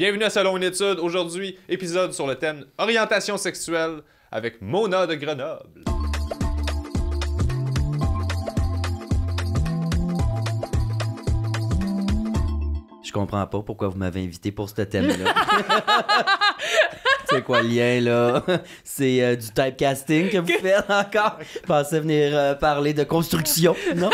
Bienvenue à Salon Une étude. Aujourd'hui, épisode sur le thème orientation sexuelle avec Mona de Grenoble. Je comprends pas pourquoi vous m'avez invité pour ce thème-là. C'est quoi le lien là? C'est euh, du du casting que vous faites encore? Pensez venir euh, parler de construction, non?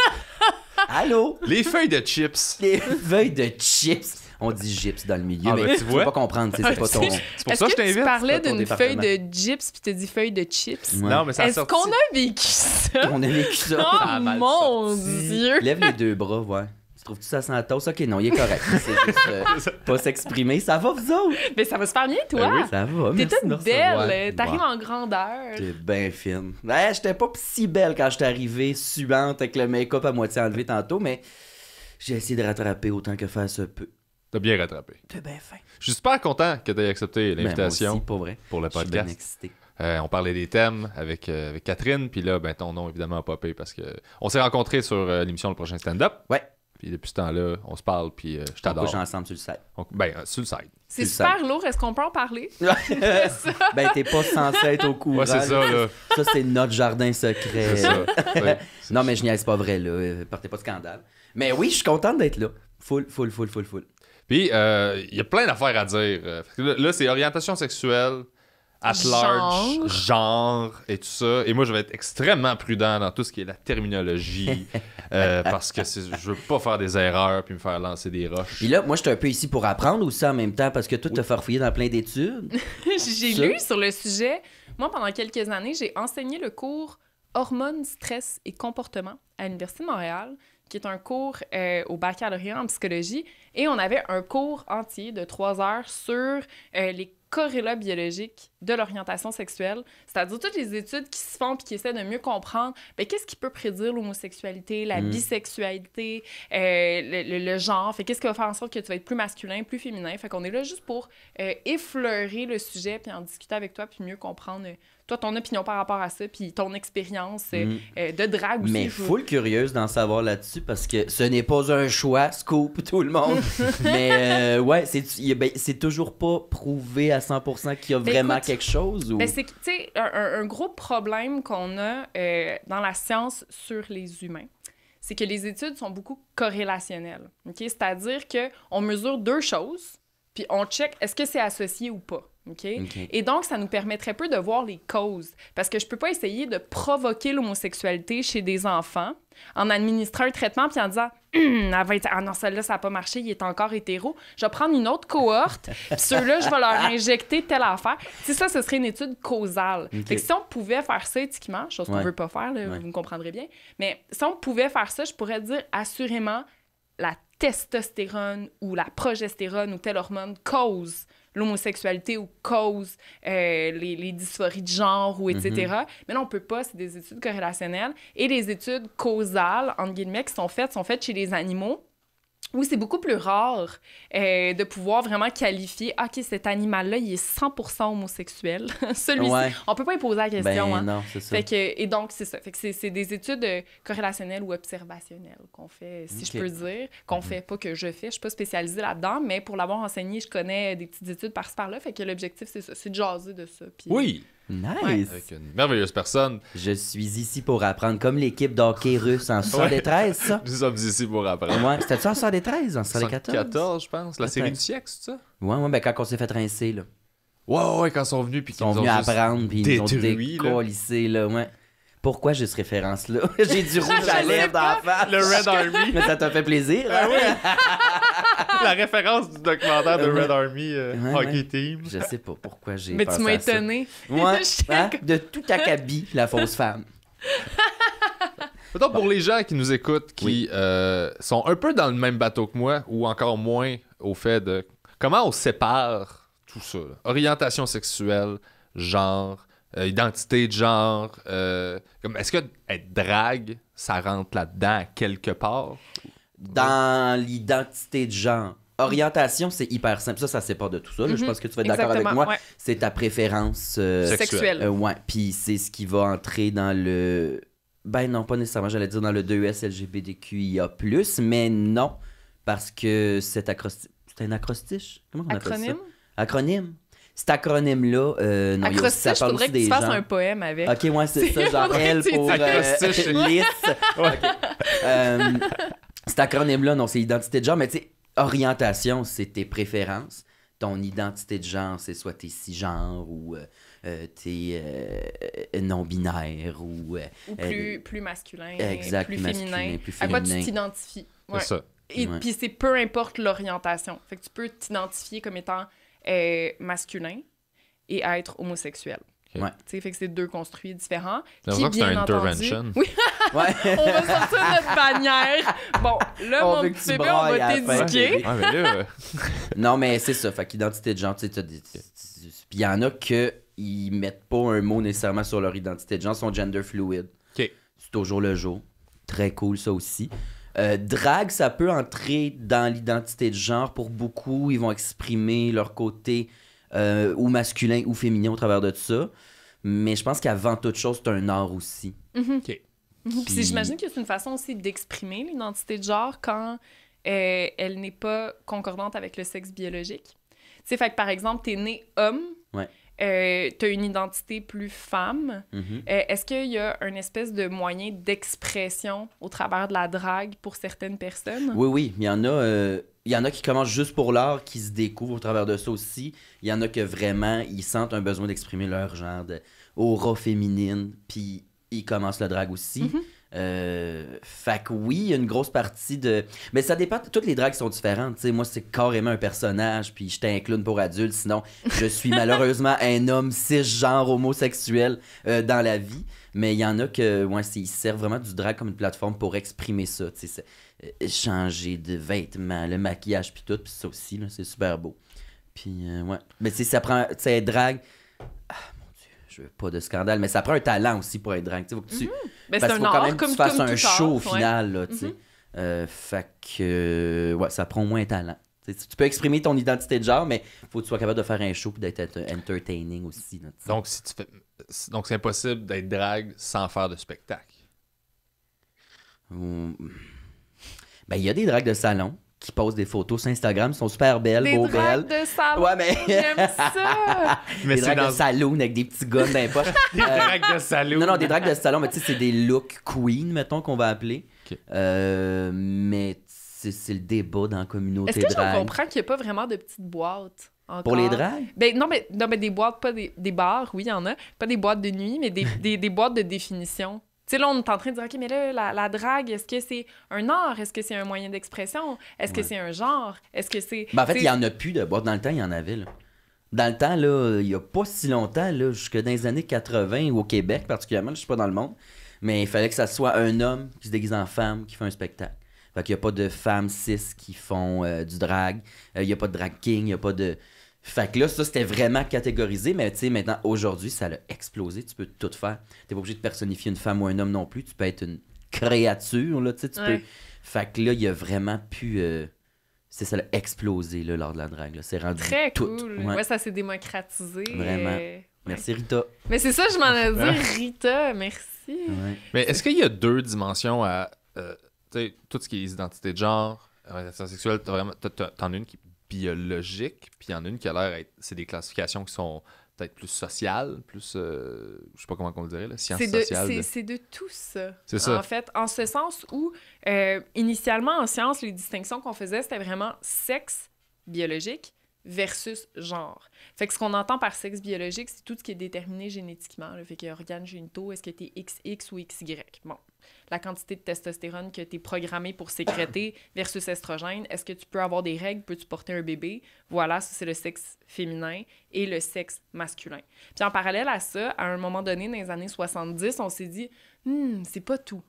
Allô? Les feuilles de chips. Les feuilles de chips on dit gyps dans le milieu, ah, mais ben, tu, ne peux pas comprendre, ah, c'est pas ton. C'est pour ça que je t'invite. Tu parlais d'une feuille de gyps puis tu dit feuille de chips. Non, mais ça Est-ce qu'on a vécu ça On a vécu ça. Oh mon dieu. Lève les deux bras, ouais. Tu trouves-tu ça sans toast? Ok, non, il est correct. C'est juste euh, pas s'exprimer. Ça va, vous autres? Mais ça va se faire bien, toi? Ben oui, ça va. T'es toute belle. Euh, t'arrives en grandeur. T'es bien fine. Je ben, j'étais pas si belle quand j'étais arrivée suante avec le make-up à moitié enlevé tantôt, mais j'ai essayé de rattraper autant que faire se peut. T'as bien rattrapé. T'es bien fait. Je suis super content que aies accepté ben, l'invitation. pour le podcast. Je suis excité. Euh, on parlait des thèmes euh, avec, Catherine, puis là, ben, ton nom évidemment a popé parce que on s'est rencontrés sur euh, l'émission Le Prochain Stand-Up. Ouais. Puis depuis ce temps-là, on se parle, puis je t'adore. On couche ensemble sur le site. ben, sur le site. C'est super lourd, est-ce qu'on peut en parler? ben, t'es pas censé être au courant. Ouais, c'est ça, là. Ça, c'est notre jardin secret. Ça. non, mais je n'y pas vrai, là. Partez pas de scandale. Mais oui, je suis content d'être là. Full, full, full, full, full. Puis, euh, il y a plein d'affaires à dire. Euh, là, c'est orientation sexuelle, at large, genre. et tout ça. Et moi, je vais être extrêmement prudent dans tout ce qui est la terminologie euh, parce que je veux pas faire des erreurs puis me faire lancer des roches. Puis là, moi, je suis un peu ici pour apprendre aussi en même temps parce que toi, te fait farfouillé dans plein d'études. j'ai lu sur le sujet. Moi, pendant quelques années, j'ai enseigné le cours Hormones, stress et comportement à l'Université de Montréal qui est un cours euh, au baccalauréat en psychologie, et on avait un cours entier de trois heures sur euh, les corrélats biologiques de l'orientation sexuelle, c'est-à-dire toutes les études qui se font puis qui essaient de mieux comprendre ben, qu'est-ce qui peut prédire l'homosexualité, la mm. bisexualité, euh, le, genre, fait qu'est-ce qui va faire en sorte que tu vas être plus masculin, plus féminin. Fait qu'on est là juste pour euh, effleurer le sujet puis en discuter avec toi puis mieux comprendre euh, toi ton opinion par rapport à ça puis ton expérience mm. de drague aussi. Mais full curieuse d'en savoir là-dessus parce que ce n'est pas un choix, scoop tout le monde. Mais ouais, c'est ben, c'est toujours pas prouvé à 100% qu'il y a ben, vraiment quelque chose? Ou... Ben, c'est un, un, gros problème qu'on a euh, dans la science sur les humains, c'est que les études sont beaucoup corrélationnelles. Ok, C'est-à-dire qu'on mesure deux choses, puis on check est-ce que c'est associé ou pas. Ok. Et donc, ça nous permettrait peu de voir les causes, parce que je peux pas essayer de provoquer l'homosexualité chez des enfants en administrant un traitement puis en disant ah non, celle-là, ça n'a pas marché, il est encore hétéro. Je vais prendre une autre cohorte, puis ceux-là, je vais leur injecter telle affaire. si ça, ce serait une étude causale. si on pouvait faire ça éthiquement, chose qu'on ne veut pas faire, vous me comprendrez bien, mais si on pouvait faire ça, je pourrais dire assurément la testostérone ou la progestérone ou telle hormone cause l'homosexualité ou cause euh, les, dysphories de genre ou etc. Mhm. Mais non, on peut pas, c'est des études corrélationnelles. Et des études causales, entre guillemets, qui sont faites, sont faites chez les animaux oui, c'est beaucoup plus rare euh, de pouvoir vraiment qualifier OK, cet animal-là, il est 100% homosexuel. Celui-ci, on peut pas y poser la question. Ben, hein. non, c'est ça. et donc, c'est ça. Fait c'est, des études euh, corrélationnelles ou observationnelles qu'on fait, si je peux dire, qu'on mhm. fait, pas que je fais. Je suis pas spécialisée là-dedans, mais pour l'avoir enseigné, je connais des petites études par-ci par-là. Fait que l'objectif, c'est ça, c'est de jaser de ça. Oui! Nice! Avec une merveilleuse personne. Je suis ici pour apprendre, comme l'équipe d'hockey russe en 13 ça. Nous sommes ici pour apprendre. c'était ça en 13, en des 14, je pense. La série du siècle, c'est ça? Ouais, ouais, mais ben, quand on s'est fait rincer, là. Ouais, ouais, quand ils sont venus, puis qu'ils sont venus apprendre, puis ils nous ont décollissé, là. là, ouais. Pourquoi j'ai cette référence-là? j'ai du rouge à lèvres d'en face. Le Red Army. Mais ça t'a fait plaisir. Ah oui. la référence du documentaire de Red Army euh, Hockey Team. Je sais pas pourquoi j'ai. Mais tu m'as étonné. Moi, hein, de tout acabit, la fausse femme. pour les gens qui nous écoutent, qui euh, sont un peu dans le même bateau que moi, ou encore moins au fait de comment on sépare tout ça Orientation sexuelle, genre, euh, identité de genre. Est-ce que être drague, ça rentre là-dedans quelque part dans l'identité de genre. Orientation, c'est hyper simple. Ça, ça sépare de tout ça. Je mhm. pense que tu vas être d'accord avec moi. C'est ta préférence euh, sexuelle. Euh, ouais. Puis c'est ce qui va entrer dans le. Ben non, pas nécessairement. J'allais dire dans le 2S LGBTQIA, mais non. Parce que cet C'est un acrostiche Comment on Acronyme? appelle ça Acronyme cet acronyme-là, euh, non, ça parle aussi que tu fasses un poème avec. Ok, ouais, c'est ça, genre L pour euh, lisse. ok euh, cet acronyme-là, non, c'est identité de genre, mais tu orientation, c'est tes préférences. Ton identité de genre, c'est soit t'es cisgenre ou euh, euh, t'es euh, non-binaire ou. plus, masculin, plus, féminin. À quoi tu t'identifies. C'est Et puis c'est peu importe l'orientation. Fait que tu peux t'identifier comme étant masculin et être homosexuel. Ouais. fait que c'est deux construits différents. C'est qui, bien un entendu, intervention. on va sortir notre bannière. Bon, là, mon petit bébé, on va t'éduquer. Euh, non, mais c'est ça. Fait qu'identité de genre, tu sais, Puis il y en a que ils mettent pas un mot nécessairement sur leur identité de genre, ils sont gender fluid. C'est toujours le jour. Très cool, ça aussi. Euh, ça peut entrer dans l'identité de genre pour beaucoup. Ils vont exprimer leur côté euh, ou masculin ou féminin au travers de tout ça. Mais je pense qu'avant toute chose, c'est un art aussi. Mm-hmm. Mm-hmm. j'imagine que c'est une façon aussi d'exprimer l'identité de genre quand euh, elle n'est pas concordante avec le sexe biologique. Tu sais, fait que par exemple, t'es né homme, ouais. Euh, tu as une identité plus femme. Mhm. Euh, est-ce qu'il y a un espèce de moyen d'expression au travers de la drague pour certaines personnes? Oui, oui, il y en a. Euh, il y en a qui commencent juste pour l'art, qui se découvrent au travers de ça aussi. Il y en a que vraiment, ils sentent un besoin d'exprimer leur genre d'aura féminine, puis ils commencent la drague aussi. Mhm. Euh, fait oui, une grosse partie de. Mais ça dépend. Toutes les dragues sont différentes. sais moi, c'est carrément un personnage, puis j'étais un clown pour adulte. Sinon, je suis malheureusement un homme cisgenre homosexuel euh, dans la vie. Mais il y en a que, ouais, ils servent vraiment du drag comme une plateforme pour exprimer ça. Euh, changer de vêtements, le maquillage, puis tout. Puis ça aussi, c'est super beau. Puis, euh, ouais. Mais c'est ça prend. Tu sais, ah, pas de scandale, mais ça prend un talent aussi pour être drague mhm. ben, parce qu'il faut quand même que tu fasses un show au final. Mhm. Euh, fait que, ouais, ça prend moins de talent. tu peux exprimer ton identité de genre, mais il faut que tu sois capable de faire un show et d'être entertaining aussi. donc, si donc, c'est impossible d'être drague sans faire de spectacle. Ben, il y a des dragues de salon qui postent des photos sur Instagram, sont super belles, beaux belles. Ouais, mais j'aime ça. des dragues de salon avec des petits gars dans les poches. des euh, dragues de salon. Non non, des dragues de salon, mais tu sais c'est des looks queen mettons qu'on va appeler. Euh, mais c'est le débat dans la communauté Est-ce que je comprends qu'il n'y a pas vraiment de petites boîtes encore. Pour les dragues? Ben, non, mais, non, mais des boîtes, pas des, des bars, oui, il y en a. Pas des boîtes de nuit, mais des, des, des boîtes de définition sais, là, on est en train de dire, OK, mais là, la, drague, est-ce que c'est un art? Est-ce que c'est un moyen d'expression? Est-ce que c'est un genre? Est-ce que c'est. Ben, en fait, il y en a plus de. dans le temps, il y en avait, là. Dans le temps, là, il n'y a pas si longtemps, là, jusque dans les années 80, au Québec particulièrement, je ne suis pas dans le monde, mais il fallait que ça soit un homme qui se déguise en femme qui fait un spectacle. Fait qu'il n'y a pas de femmes cis qui font euh, du drag, euh, il y n'y a pas de drag king, il n'y a pas de. Fait que là, ça, c'était vraiment catégorisé, mais tu sais, maintenant, aujourd'hui, ça l'a explosé. Tu peux tout faire. T'es pas obligé de personnifier une femme ou un homme non plus. Tu peux être une créature, là, tu sais, tu peux... Fait que là, il y a vraiment pu... Euh, c'est ça, l'a explosé, là, lors de la drague, C'est rendu Très cool. Ouais, ça s'est démocratisé. Vraiment. Merci, Rita. Mais c'est ça, je m'en ai dit, Rita, merci. Mais est-ce qu'il y a deux dimensions à... Euh, tu sais, tout ce qui est identité de genre, orientation euh, sexuelle, t'en as, as une qui puis euh, puis il y en a une qui a l'air être. C'est des classifications qui sont peut-être plus sociales, plus. je euh, je sais pas comment on le dirait, sciences c'est de, sociales. C'est, c'est de tout ça. En fait, en ce sens où, euh, initialement, en sciences, les distinctions qu'on faisait, c'était vraiment sexe biologique versus genre. Fait que ce qu'on entend par sexe biologique, c'est tout ce qui est déterminé génétiquement. le Fait que organes génitaux, est-ce que t'es XX ou XY? Bon la quantité de testostérone que tu es programmé pour sécréter versus estrogène. Est-ce que tu peux avoir des règles? Peux-tu porter un bébé? Voilà, c'est le sexe féminin et le sexe masculin. Puis en parallèle à ça, à un moment donné, dans les années 70, on s'est dit, hmm, c'est pas tout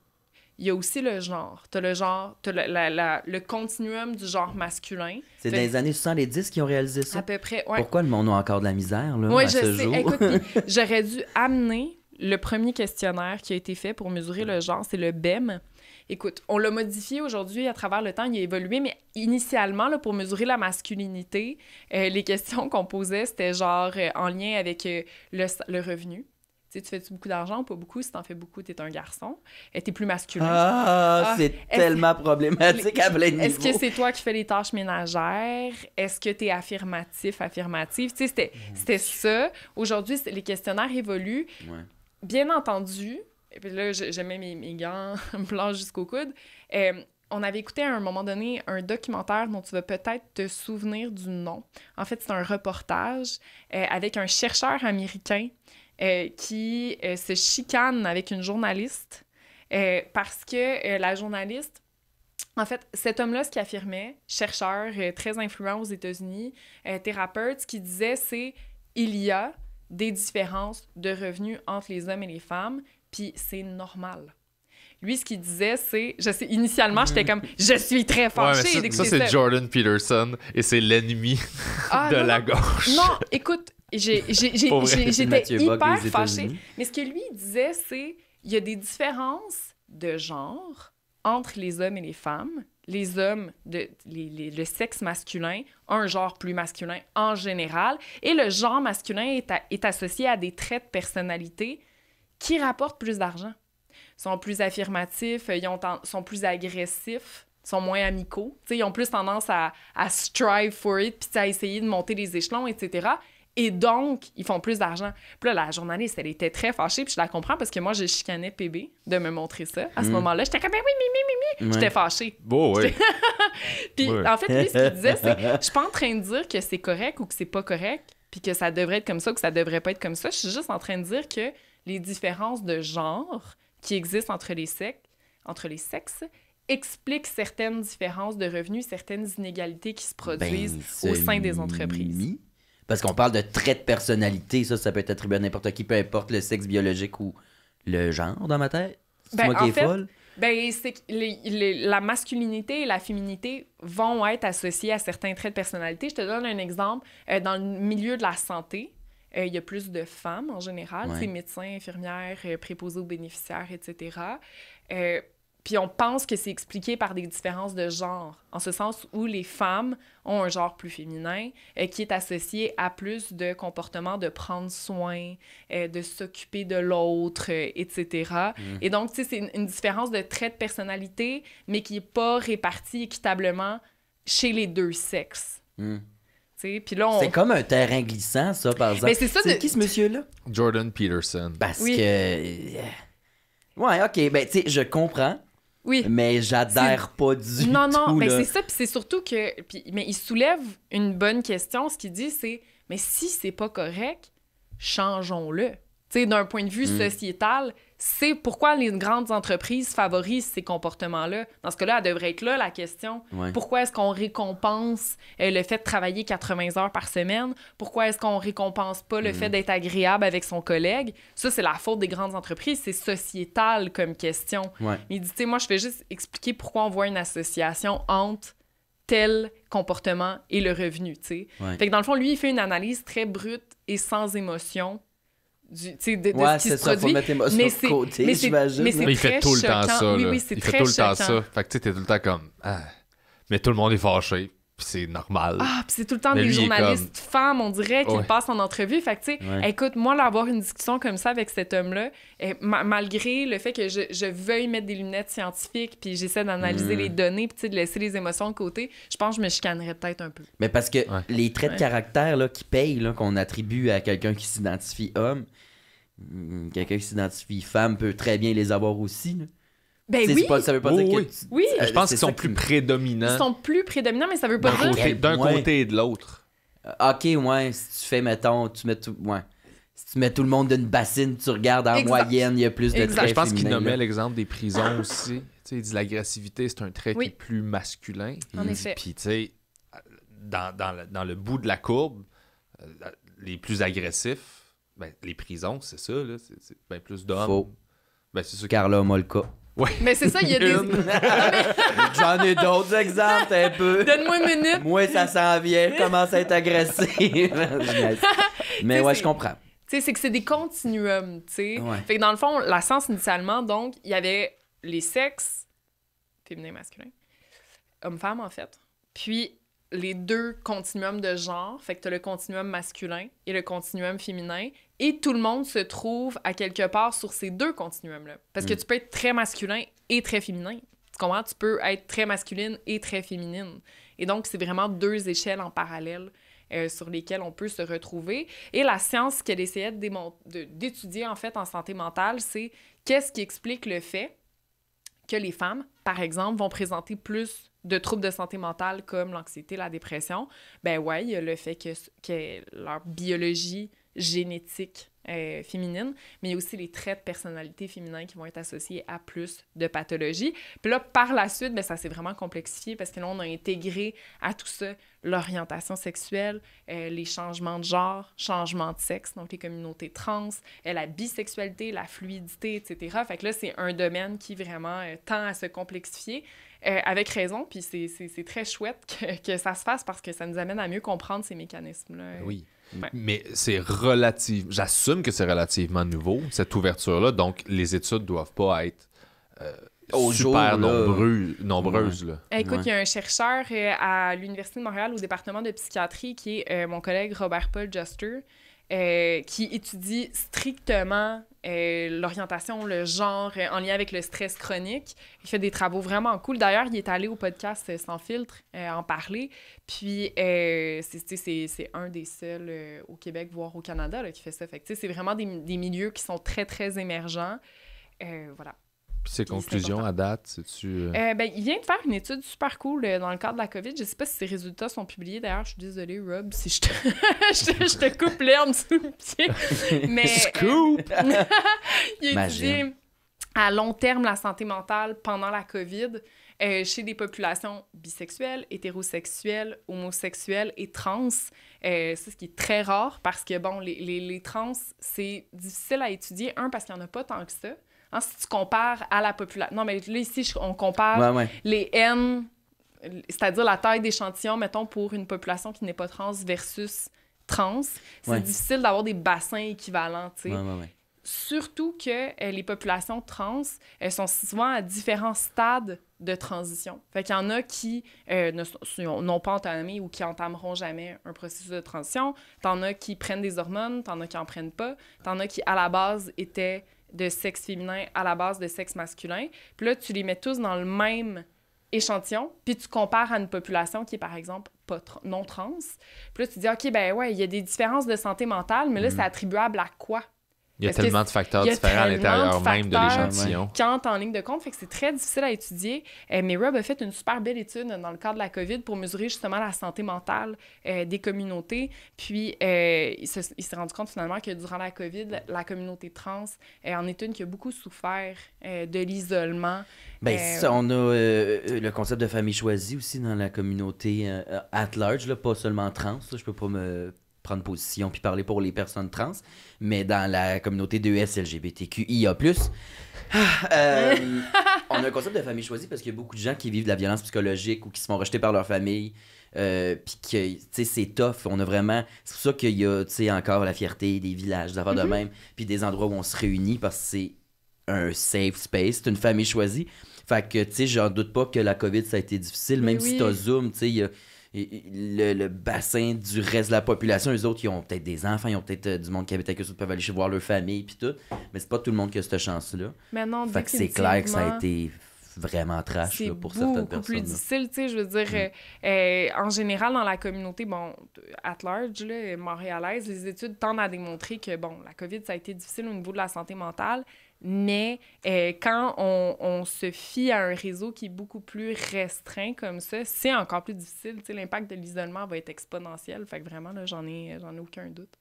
il y a aussi le genre. Tu as le genre, le continuum du genre masculin. C'est dans les années 70 qui ont réalisé ça. À peu près, Pourquoi le monde a encore de la misère, là, je sais. Écoute, j'aurais dû amener le premier questionnaire qui a été fait pour mesurer le genre, c'est le BEM. Écoute, on l'a modifié aujourd'hui à travers le temps, il a évolué, mais initialement, là, pour mesurer la masculinité, euh, les questions qu'on posait, c'était genre euh, en lien avec euh, le, le, revenu. sais, tu fais-tu beaucoup d'argent ou pas beaucoup? Si t'en fais beaucoup, t'es un garçon. T'es plus masculin. Ah, ah c'est tellement problématique à plein niveau! Est-ce que c'est toi qui fais les tâches ménagères? Est-ce que t'es affirmatif, affirmative? c'était, ça. Aujourd'hui, les questionnaires évoluent. Ouais bien entendu, et puis là, j'aimais mes, mes gants blancs jusqu'au coude, euh, on avait écouté à un moment donné un documentaire dont tu vas peut-être te souvenir du nom. En fait, c'est un reportage euh, avec un chercheur américain euh, qui se chicane avec une journaliste parce que la journaliste, en fait, cet homme-là, ce qu'il affirmait, chercheur très influent aux États-Unis, thérapeute, ce qu'il disait, c'est il y a des différences de revenus entre les hommes et les femmes, puis c'est normal. Lui, ce qu'il disait, c'est, je sais, initialement, j'étais comme, je suis très fâchée. ça, c'est Jordan Peterson et c'est l'ennemi ah, de la gauche. Non, écoute, j'étais hyper fâchée. Mais ce que lui disait, c'est, il y a des différences de genre entre les hommes et les femmes, les hommes, de, le sexe masculin, un genre plus masculin en général, et le genre masculin est, associé à des traits de personnalité qui rapportent plus d'argent, sont plus affirmatifs, euh, ils ont sont plus agressifs, sont moins amicaux, ils ont plus tendance à, à strive for it, puis à essayer de monter les échelons, etc. Et donc, ils font plus d'argent. Puis là, la journaliste, elle était très fâchée. Puis je la comprends parce que moi, j'ai chicané PB de me montrer ça. À ce mm. moment-là, j'étais comme, ben oui, mi, mi, mi, J'étais fâchée. Bon oui. puis en fait, lui, ce qu'il disait, c'est je suis pas en train de dire que c'est correct ou que c'est pas correct, puis que ça devrait être comme ça ou que ça devrait pas être comme ça. Je suis juste en train de dire que les différences de genre qui existent entre les sexes, entre les sexes certaines différences de revenus, certaines inégalités qui se produisent ben, au sein des entreprises. Parce qu'on parle de traits de personnalité, ça, ça peut être attribué à n'importe qui, peu importe le sexe biologique ou le genre dans ma tête. C'est ben, moi qui est folle. Ben, la masculinité et la féminité vont être associées à certains traits de personnalité. Je te donne un exemple. Euh, dans le milieu de la santé, euh, il y a plus de femmes en général, c'est médecins, infirmières, euh, préposés aux bénéficiaires, etc. Puis on pense que c'est expliqué par des différences de genre, en ce sens où les femmes ont un genre plus féminin euh, qui est associé à plus de comportements de prendre soin, euh, de s'occuper de l'autre, euh, etc. Mhm. Et donc, tu sais, c'est une, différence de trait de personnalité, mais qui n'est pas répartie équitablement chez les deux sexes. Mhm. là On... C'est comme un terrain glissant, ça, par exemple. Mais c'est ça de... qui, ce monsieur-là? Jordan Peterson. Parce que... Ouais, OK. Ben, tu sais, je comprends. Oui. Mais j'adhère pas du tout. Non, non, mais c'est ça. Puis c'est surtout que. mais il soulève une bonne question. Ce qu'il dit, c'est Mais si c'est pas correct, changeons-le d'un point de vue mm. sociétal, c'est pourquoi les grandes entreprises favorisent ces comportements-là. Dans ce cas-là, elle devrait être là, la question. Pourquoi est-ce qu'on récompense euh, le fait de travailler 80 heures par semaine? Pourquoi est-ce qu'on récompense pas le mm. fait d'être agréable avec son collègue? Ça, c'est la faute des grandes entreprises. C'est sociétal comme question. Il dit, tu moi, je vais juste expliquer pourquoi on voit une association entre tel comportement et le revenu, tu dans le fond, lui, il fait une analyse très brute et sans émotion de, ce qui se produit. mais c'est mais il fait tout le temps ça. il fait tout le temps ça. Fait que tu t'es tout le temps comme ah, mais tout le monde est fâché. Puis c'est normal. Ah, puis c'est tout le temps des journalistes femmes, on dirait, qui passent en entrevue. Fait que, tu écoute, moi, avoir une discussion comme ça avec cet homme-là, eh, malgré le fait que je, veuille mettre des lunettes scientifiques, puis j'essaie d'analyser mm. les données, puis, de laisser les émotions de côté, je pense que je me chicanerais peut-être un peu. Mais parce que les traits de caractère là, qui payent, qu'on attribue à quelqu'un qui s'identifie homme, Hmm, quelqu'un qui s'identifie femme peut très bien les avoir aussi. Ben oui. je pense qu'ils sont plus prédominants. Ils sont plus prédominants, mais ça veut pas dire. que d'un côté et de l'autre. Euh, ok, ouais. Si tu fais, mettons, tu mets tout. Ouais. tu mets tout le monde d'une bassine, tu regardes en moyenne, il y a plus de traits. Je pense qu'il nommait l'exemple des prisons aussi. Tu il dit l'agressivité, c'est un trait qui est plus masculin. En mm. Puis, tu sais, euh, dans, le bout de la courbe, euh, les plus agressifs ben, les prisons, c'est ça, là. C'est ben, plus d'hommes. Faux. Ben, c'est moi le Molka. Ouais. Mais c'est ça, il y a des. J'en ai d'autres exemples un peu. Donne-moi une minute. Moi, ça s'en vient, commence à être agressé mais ouais, je comprends. Tu sais, c'est que c'est des continuums, tu sais. Fait que dans le fond, la science initialement, donc, il y avait les sexes, féminin, masculin, homme-femme en fait. Puis les deux continuums de genre, fait que as le continuum masculin et le continuum féminin, et tout le monde se trouve à quelque part sur ces deux continuums-là. Parce que mm. tu peux être très masculin et très féminin. Tu comprends? Tu peux être très masculine et très féminine. Et donc, c'est vraiment deux échelles en parallèle euh, sur lesquelles on peut se retrouver. Et la science qu'elle essayait d'étudier, en fait, en santé mentale, c'est qu'est-ce qui explique le fait que les femmes, par exemple, vont présenter plus de troubles de santé mentale comme l'anxiété, la dépression, ben ouais, il y a le fait que, que leur biologie génétique euh, mais il y a aussi les traits de personnalité féminin qui vont être associés à plus de pathologies. Puis là, par la suite, mais ben, ça s'est vraiment complexifié parce que là, on a intégré à tout ça l'orientation sexuelle, euh, les changements de genre, changements de sexe, donc les communautés trans, euh, la bisexualité, la fluidité, etc. Fait que là, c'est un domaine qui vraiment tend à se complexifier. avec raison, puis c'est très chouette que, que, ça se fasse parce que ça nous amène à mieux comprendre ces mécanismes-là. Oui. Mais c'est relative. J'assume que c'est relativement nouveau, cette ouverture-là. Donc, les études ne doivent pas être. Euh, super nombreuses. Eh, écoute, il y a un chercheur euh, à l'Université de Montréal au département de psychiatrie qui est euh, mon collègue Robert-Paul Juster, qui étudie strictement euh, l'orientation, le genre, euh, en lien avec le stress chronique. Il fait des travaux vraiment cool. D'ailleurs, il est allé au podcast euh, Sans filtre en parler. Puis, c'est un des seuls au Québec, voire au Canada, là, qui fait ça. Fait c'est vraiment des, des, milieux qui sont très, très émergents. voilà ses conclusions à date, c'est-tu. Euh? Euh, ben, il vient de faire une étude super cool euh, dans le cadre de la COVID. Je sais pas si ses résultats sont publiés. D'ailleurs, je suis désolée, Rob, si je te, coupe l'herbe sous le pied. Mais. Scoop! il étudié à long terme la santé mentale pendant la COVID chez des populations bisexuelles, hétérosexuelles, homosexuelles et trans. c'est ce qui est très rare parce que, bon, les, les, les trans, c'est difficile à étudier. Un, parce qu'il n'y en a pas tant que ça. Hein, si tu compares à la population. Non, mais là, ici, on compare les N, c'est-à-dire la taille d'échantillon, mettons, pour une population qui n'est pas trans versus trans. C'est difficile d'avoir des bassins équivalents, tu sais. Surtout que euh, les populations trans, elles sont souvent à différents stades de transition. Fait qu'il y en a qui euh, n'ont pas entamé ou qui entameront jamais un processus de transition. T'en as qui prennent des hormones, t'en as qui en prennent pas. T'en as qui, à la base, étaient de sexe féminin à la base de sexe masculin. Puis là, tu les mets tous dans le même échantillon, puis tu compares à une population qui est, par exemple, pas non trans. Puis là, tu dis, OK, ben ouais, il y a des différences de santé mentale, mais là, mm. c'est attribuable à quoi? Il y a tellement de facteurs différents à l'intérieur même de l'échantillon. Quand en ligne de compte, fait que c'est très difficile à étudier. Euh, mais Rob a fait une super belle étude dans le cadre de la COVID pour mesurer justement la santé mentale euh, des communautés. Puis euh, il, s'est rendu compte finalement que durant la COVID, la communauté trans en est une qui a beaucoup souffert de l'isolement. Ben on a le concept de famille choisie aussi dans la communauté at large, pas seulement trans. je peux pas me prendre position puis parler pour les personnes trans, mais dans la communauté de SLGBTQIA+, ah, euh, on a un concept de famille choisie parce qu'il y a beaucoup de gens qui vivent de la violence psychologique ou qui se font rejeter par leur famille. Euh, puis que, tu sais, c'est tough. On a vraiment. C'est pour ça qu'il y a, tu sais, encore la fierté des villages, d'avoir de mm-hmm. même, puis des endroits où on se réunit parce que c'est un safe space, c'est une famille choisie. Fait que, tu sais, j'en doute pas que la COVID, ça a été difficile, même si si as Zoom, tu sais, il y a le, le, bassin du reste de la population. Les autres, ils ont peut-être des enfants, ils ont peut-être euh, du monde qui habite avec eux, ils peuvent aller chez voir leur famille, puis tout. Mais c'est pas tout le monde qui a cette chance-là. Fait que c'est clair que ça a été vraiment trash pour certaines personnes. C'est plus difficile, tu sais, je veux dire, mm. euh, en général, dans la communauté, bon, at large, montréalaise, les études tendent à démontrer que, bon, la COVID, ça a été difficile au niveau de la santé mentale, mais euh, quand on, se fie à un réseau qui est beaucoup plus restreint comme ça, c'est encore plus difficile. L'impact de l'isolement va être exponentiel. Fait que vraiment, j'en ai, aucun doute.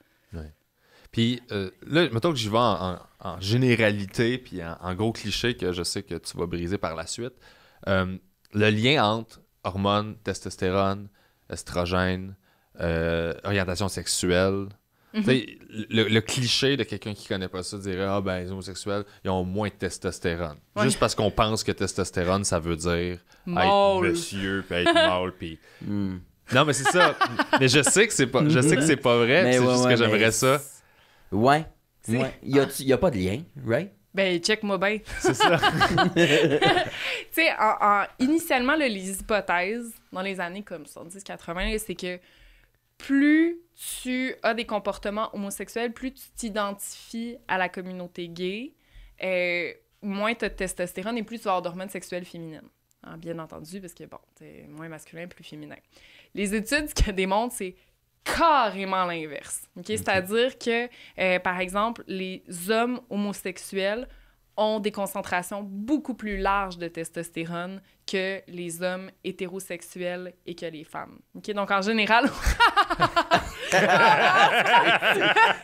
Puis euh, là, mettons que j'y vais en, généralité, puis en, gros cliché que je sais que tu vas briser par la suite. Euh, le lien entre hormones, testostérone, estrogène, orientation sexuelle, le, cliché de quelqu'un qui connaît pas ça dirait Ah, ben, les homosexuels, ils ont moins de testostérone. Juste parce qu'on pense que testostérone, ça veut dire être monsieur, puis être mâle, puis. Hmm. Non, mais c'est ça. mais je sais que c'est pas, je sais que c'est pas vrai, c'est juste que j'aimerais ça. Ouais. il Y, a, pas de lien, right? Ben, check-moi bien. C'est ça. tu sais, initialement, les hypothèses dans les années comme 70-80, c'est que plus tu as des comportements homosexuels, plus tu t'identifies à la communauté gay, euh, moins tu as de testostérone et plus tu as avoir d'hormones sexuelles féminines. Hein, bien entendu, parce que bon, es moins masculin, plus féminin. Les études qui démontrent, c'est carrément l'inverse. C'est-à-dire que, euh, par exemple, les hommes homosexuels ont des concentrations beaucoup plus larges de testostérone que les hommes hétérosexuels et que les femmes. OK? Donc, en général...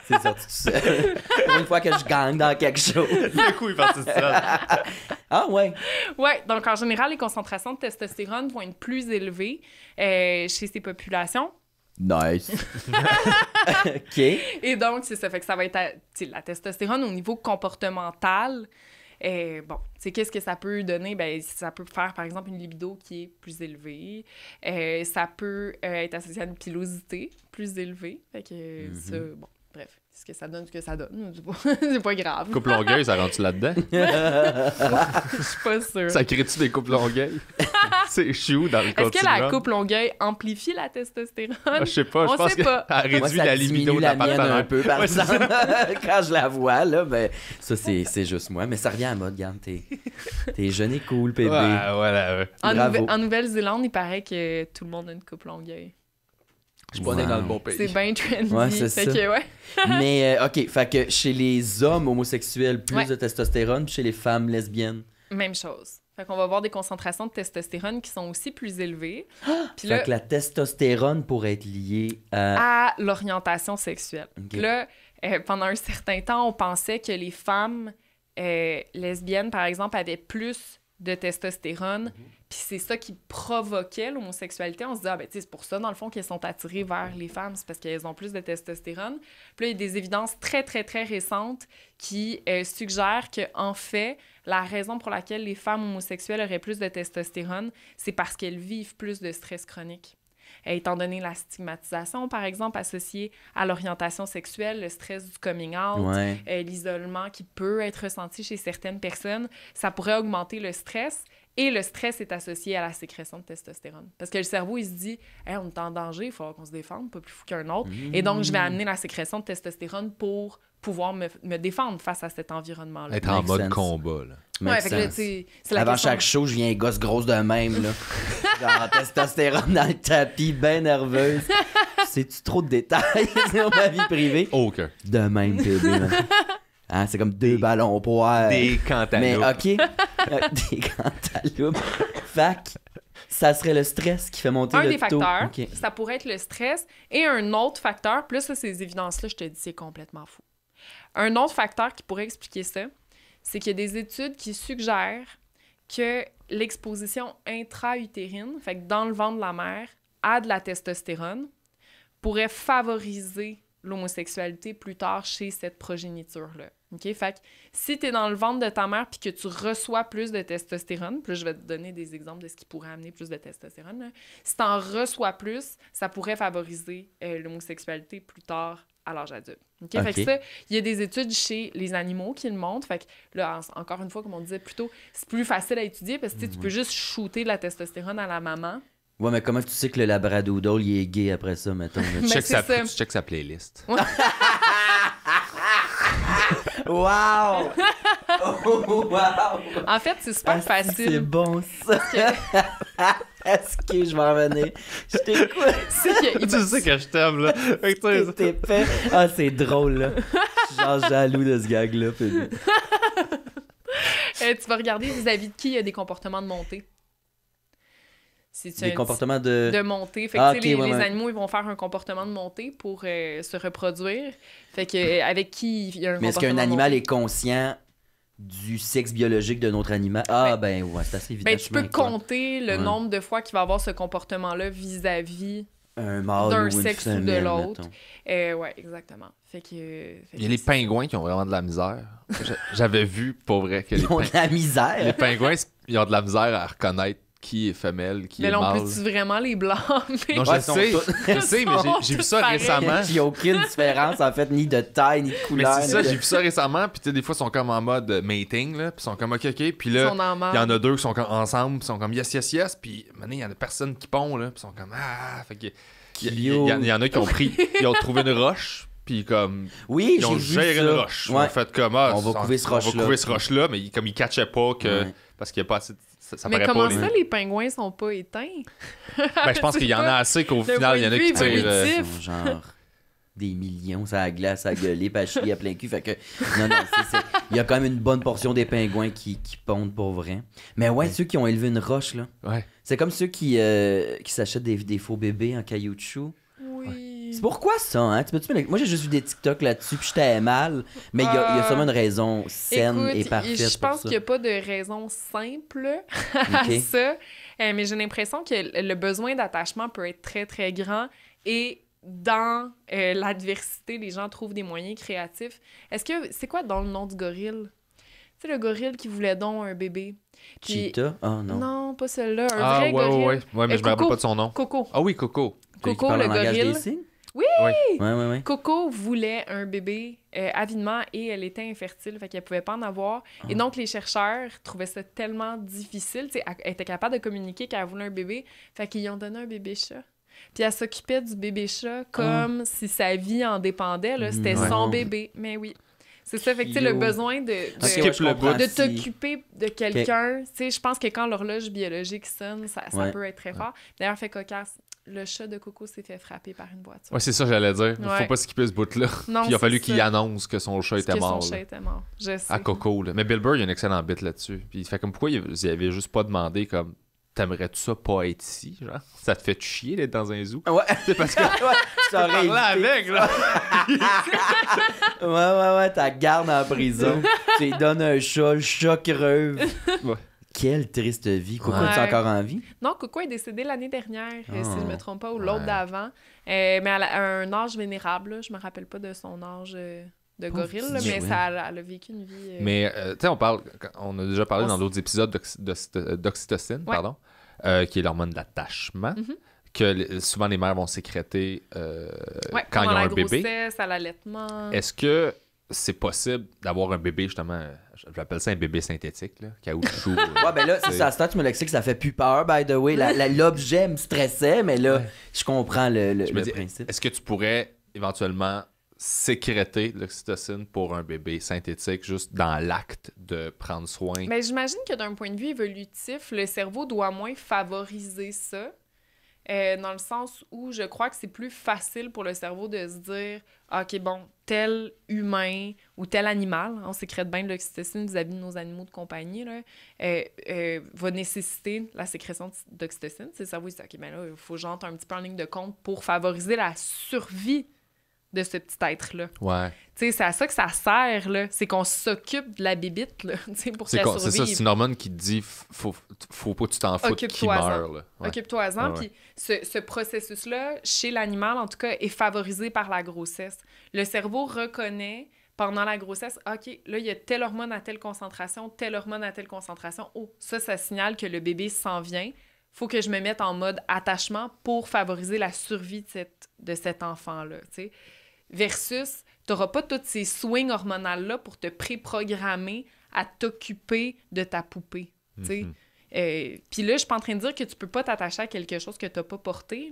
C'est Une fois que je gagne dans quelque chose. Le coup, il parti ah ouais? Ouais. Donc, en général, les concentrations de testostérone vont être plus élevées euh, chez ces populations. Nice. OK. Et donc, c'est ça. Fait que ça va être euh, la testostérone au niveau comportemental. Et bon, c'est qu'est-ce que ça peut donner? Ben, ça peut faire, par exemple, une libido qui est plus élevée. Euh, ça peut euh, être associé à une pilosité plus élevée. Fait que ça, mm-hmm. bon, bref ce que ça donne, ce que ça donne. C'est pas, grave. Coupe longueuil, ça rentre-tu là-dedans? Je suis pas sûre. Ça crée-tu des coupes longueuil? c'est chou dans le Est-ce que la coupe longueuil amplifie la testostérone? Ah, je sais pas. Je pense ça réduit la libido de la, la un peu, par exemple. Quand je la vois, là, ben, ça, c'est juste moi. Mais ça revient à mode, garde. T'es jeune et cool, bébé. Ouais, ouais. En, en Nouvelle-Zélande, il paraît que tout le monde a une coupe longueuil. Je suis dans le bon pays. C'est bien trendy. c'est ça. Que, Mais euh, OK, fait que chez les hommes homosexuels, plus de testostérone, puis chez les femmes lesbiennes. Même chose. Fait qu'on va voir des concentrations de testostérone qui sont aussi plus élevées. Ah! Puis que la testostérone pourrait être liée à... À l'orientation sexuelle. Là, euh, pendant un certain temps, on pensait que les femmes euh, lesbiennes, par exemple, avaient plus de testostérone. Mhm. Puis c'est ça qui provoquait l'homosexualité. On se dit, ah ben, c'est pour ça, dans le fond, qu'elles sont attirées vers mhm. les femmes, c'est parce qu'elles ont plus de testostérone. Puis là, il y a des évidences très, très, très récentes qui euh, suggèrent que, en fait, la raison pour laquelle les femmes homosexuelles auraient plus de testostérone, c'est parce qu'elles vivent plus de stress chronique. Euh, étant donné la stigmatisation, par exemple, associée à l'orientation sexuelle, le stress du coming out, euh, l'isolement qui peut être ressenti chez certaines personnes, ça pourrait augmenter le stress et le stress est associé à la sécrétion de testostérone. Parce que le cerveau, il se dit on est en danger, il faut qu'on se défende, pas plus fou qu'un autre. Et donc, je vais mmh. amener la sécrétion de testostérone pour pouvoir me, défendre face à cet environnement-là. Être en mode combat. Là. Avant chaque show, je viens gosse grosse de même. Là. testostérone dans le tapis, bien nerveuse. C'est-tu trop de détails sur ma vie privée? Aucun. De même, bébé. Hein, c'est comme deux ballons au poire. Des cantaloupes. Mais OK. Euh, des cantaloupes. Fac, ça serait le stress qui fait monter le taux. Un des facteurs, ça pourrait être le stress. Et un autre facteur, plus ces évidences-là, je te dis, c'est complètement fou. Un autre facteur qui pourrait expliquer ça, c'est qu'il y a des études qui suggèrent que l'exposition intra-utérine, fait que dans le ventre de la mère, à de la testostérone, pourrait favoriser l'homosexualité plus tard chez cette progéniture-là. OK? Fait si tu es dans le ventre de ta mère puis que tu reçois plus de testostérone, plus je vais te donner des exemples de ce qui pourrait amener plus de testostérone, si tu en reçois plus, ça pourrait favoriser euh, l'homosexualité plus tard à l'âge adulte. ça, il y a des études chez les animaux qui le montrent. Fait encore une fois, comme on disait plutôt, c'est plus facile à étudier parce que tu peux juste shooter de la testostérone à la maman. Ouais, mais comment tu sais que le labradoodle, il est gay après ça, mettons? tu, ben, check sa, check sa playlist. Wow! wow! En fait, c'est super facile. C'est bon, ça. Est-ce que je vais en Je t'écoute. tu sais que je t'aime, là. Ah, c'est drôle, là. Je suis genre jaloux de ce gag-là. Euh, tu vas regarder vis-à-vis de qui il y a des comportements de montée des comportements de... de montée. Ah, les, animaux, ils vont faire un comportement de montée pour euh, se reproduire. Fait que, euh, avec qui il y a un Mais est-ce qu'un animal est conscient du sexe biologique d'un autre animal. Ah, ben, ben ouais, c'est assez ben, évident. tu peux compter le nombre de fois qu'il va avoir ce comportement-là vis-à-vis d'un sexe ou de l'autre. Euh, ouais, exactement. Euh, il y a les pingouins qui ont vraiment de la misère. J'avais vu, pour que les ont de la misère. Les pingouins, ils ont de la misère à reconnaître qui est femelle, qui mais est mâle. Mais on peut-tu vraiment les blancs Non, je sais, je sais, mais j'ai vu ça récemment. Il n'y a aucune différence, en fait, ni de taille, ni de couleur. Mais c'est ça, j'ai vu ça récemment, puis tu sais, des fois, ils sont comme en mode mating, là, puis ils sont comme OK, OK, puis là, il y en a deux qui sont comme ensemble, puis ils sont comme yes, yes, yes, puis maintenant, il y en a personne qui pond, là, puis ils sont comme ah, fait que... Il y, en a qui ont pris, ils ont trouvé une roche, puis comme oui, ils ont géré une roche. Ils ont fait comme ah, on va couver ce roche-là. On va ce roche-là, mais comme ils catchaient pas que parce qu'il n'y a pas assez de mais comment ça, les... pingouins sont pas éteints? Ben, je pense qu'il y en a assez qu'au final, il y en a qui tirent. Euh, des millions, ça a glace, à gueuler, pas chier à plein cul. que, il y a quand même une bonne portion des pingouins qui, pondent pour vrai. Mais ouais, ceux qui ont élevé une roche, là. C'est comme ceux qui, euh, qui s'achètent des, des, faux bébés en caillou chou pourquoi ça, hein? Moi, j'ai juste vu des TikTok là-dessus, puis j'étais mal. Mais il y, a ah. sûrement une raison saine et parfaite. Je pense qu'il n'y a pas de raison simple à ça. Euh, mais j'ai l'impression que le besoin d'attachement peut être très, très grand. Et dans euh, l'adversité, les gens trouvent des moyens créatifs. Est-ce que. C'est quoi dans le nom du gorille? C'est le gorille qui voulait donc un bébé. qui Cheetah? Oh non. Non, pas celui là Un ah, vrai ouais, gorille. ouais, ouais. Ouais, mais euh, je ne me rappelle pas de son nom. Coco. Ah oui, Coco. Coco, le gorille. Oui! Coco voulait un bébé euh, avidement et elle était infertile, fait qu'elle pouvait pas en avoir. Et ah. donc, les chercheurs trouvaient ça tellement difficile. elle était capable de communiquer qu'elle voulait un bébé, fait qu'ils lui ont donné un bébé chat. Puis elle s'occupait du bébé chat comme ah. si sa vie en dépendait. C'était son bébé. Mais oui. C'est ça, fait que, le besoin de, de, t'occuper de quelqu'un. Je pense que quand l'horloge biologique sonne, ça, ça peut être très fort. D'ailleurs, fait cocasse, le chat de Coco s'est fait frapper par une voiture. Ouais, c'est ça, j'allais dire. Il ne faut pas skipper ce bout-là. il a fallu qu'il annonce que son chat était que mort. Son chat était mort. Je sais. À Coco, là. Mais Bill Burr, il y a un excellent bit là-dessus. Puis il fait comme pourquoi il, n'y avait juste pas demandé, comme, t'aimerais-tu ça pas être ici, genre? Ça te fait chier d'être dans un zoo? Ouais. C'est parce que. ouais, tu aurait là avec, là. ouais, ouais, ouais, t'as garde en prison. tu lui donnes un chat, le chat creuve. Ouais quelle triste vie. Coucou, tu es encore en vie? Non, Coco est décédé l'année dernière, euh, si je me ah. trompe pas, ou l'autre d'avant. Euh, mais elle a un âge vénérable, Je je me rappelle pas de son âge euh, de gorille, mais ça, elle, a vécu une vie. Mais, tu sais, on parle, on a déjà parlé dans d'autres épisodes d'oxytocine, pardon, qui est l'hormone d'attachement. Mhm. Que souvent les mères vont sécréter quand ils ont un bébé. à l'allaitement. Est-ce que c'est possible d'avoir un bébé, justement, je l'appelle ça un bébé synthétique, là, caoutchouc. Euh, ouais, ben là, c'est ça, c'est tu me l'expliques, ça fait plus peur, by the way. L'objet me stressait, mais là, je comprends le, principe. Est-ce que tu pourrais éventuellement sécréter l'oxytocine pour un bébé synthétique juste dans l'acte de prendre soin? Mais ben, j'imagine que d'un point de vue évolutif, le cerveau doit moins favoriser ça euh, dans le sens où je crois que c'est plus facile pour le cerveau de se dire OK, bon, tel humain ou tel animal, on sécrète bien de l'oxytocine vis-à-vis de nos animaux de compagnie, là, euh, euh, va nécessiter la sécrétion d'oxytocine. C'est ça, oui, c'est OK, mais ben là, il faut que j'entre un petit peu en ligne de compte pour favoriser la survie de ce petit être-là. Ouais. c'est à ça que ça sert, là. C'est qu'on s'occupe de la bibite, pour qu'elle survive. C'est ça, c'est une hormone qui te dit faut, faut pas que tu t'en fous qu'il meurt, Occupe-toi-en. ce, processus-là, chez l'animal, en tout cas, est favorisé par la grossesse. Le cerveau reconnaît pendant la grossesse, OK, là, il y a telle hormone à telle concentration, telle hormone à telle concentration. Oh, ça, ça signale que le bébé s'en vient. Faut que je me mette en mode attachement pour favoriser la survie de, de cet enfant-là, tu sais versus tu n'auras pas tous ces swings hormonaux là pour te préprogrammer à t'occuper de ta poupée. Mhm. Euh, puis là, je suis pas en train de dire que tu peux pas t'attacher à quelque chose que tu n'as pas porté.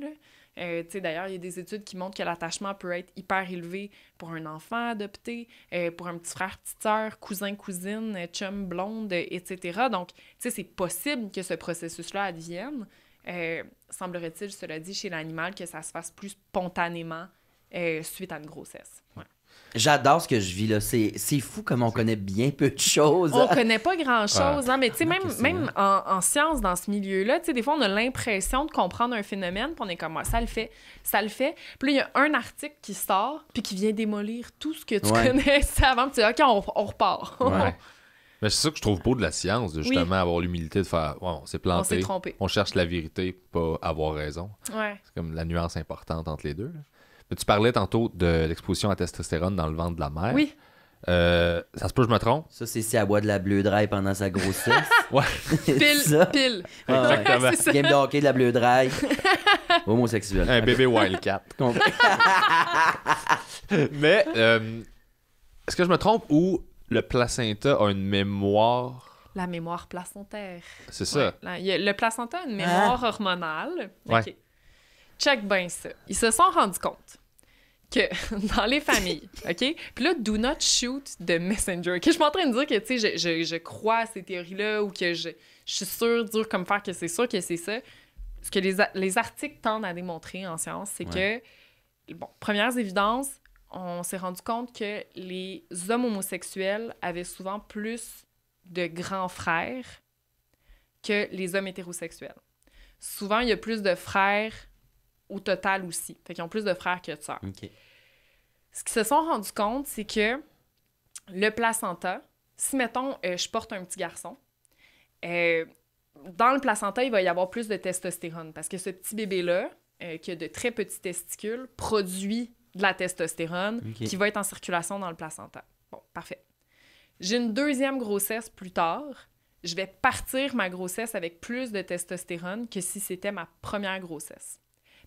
Euh, d'ailleurs, il y a des études qui montrent que l'attachement peut être hyper élevé pour un enfant adopté, euh, pour un petit frère, petite sœur, cousin, cousine, chum, blonde, etc. Donc, c'est possible que ce processus-là advienne. Semblerait-il, cela dit, chez l'animal, que ça se fasse plus spontanément euh, suite à une grossesse. J'adore ce que je vis là. C'est, fou comme on connaît bien peu de choses. On connaît pas grand chose, hein, mais tu sais, même, même hein. en, science, dans ce milieu-là, tu sais, des fois, on a l'impression de comprendre un phénomène, puis on est comme, moi ça le fait, ça le fait. Puis là, il y a un article qui sort, puis qui vient démolir tout ce que tu connais connaissais avant, puis tu dis, OK, on, repart. Mais c'est ça que je trouve beau de la science, justement avoir l'humilité de faire on s'est planté, on, trompé. on cherche la vérité, pas avoir raison. Ouais. C'est comme la nuance importante entre les deux. Tu parlais tantôt de l'exposition à testostérone dans le ventre de la mère. Oui. Euh, ça se peut, que je me trompe. Ça, c'est si elle boit de la bleu dry pendant sa grossesse. ouais. Pile, pile. Exactement. Game de hockey de la bleu dry. Homosexuel. Un bébé wildcat. Mais, euh, est-ce que je me trompe ou le placenta a une mémoire la mémoire placentaire. C'est ça. le placenta a une ah. mémoire hormonale. Ok. Check bien ça. Ils se sont rendus compte que dans les familles, OK? Puis là, do not shoot de Messenger. Que Je suis en train de dire que, tu sais, je, je, je, crois à ces théories-là ou que je, suis sûre, dure comme faire, que c'est sûr que c'est ça. Ce que les, articles tendent à démontrer en science, c'est que, bon, premières évidences, on s'est rendu compte que les hommes homosexuels avaient souvent plus de grands frères que les hommes hétérosexuels. Souvent, il y a plus de frères au total aussi. Fait qu'ils ont plus de frères que de sœurs. Ce qu'ils se sont rendus compte, c'est que le placenta, si mettons, euh, je porte un petit garçon, euh, dans le placenta, il va y avoir plus de testostérone parce que ce petit bébé-là, euh, qui a de très petits testicules, produit de la testostérone qui va être en circulation dans le placenta. Bon, parfait. J'ai une deuxième grossesse plus tard. Je vais partir ma grossesse avec plus de testostérone que si c'était ma première grossesse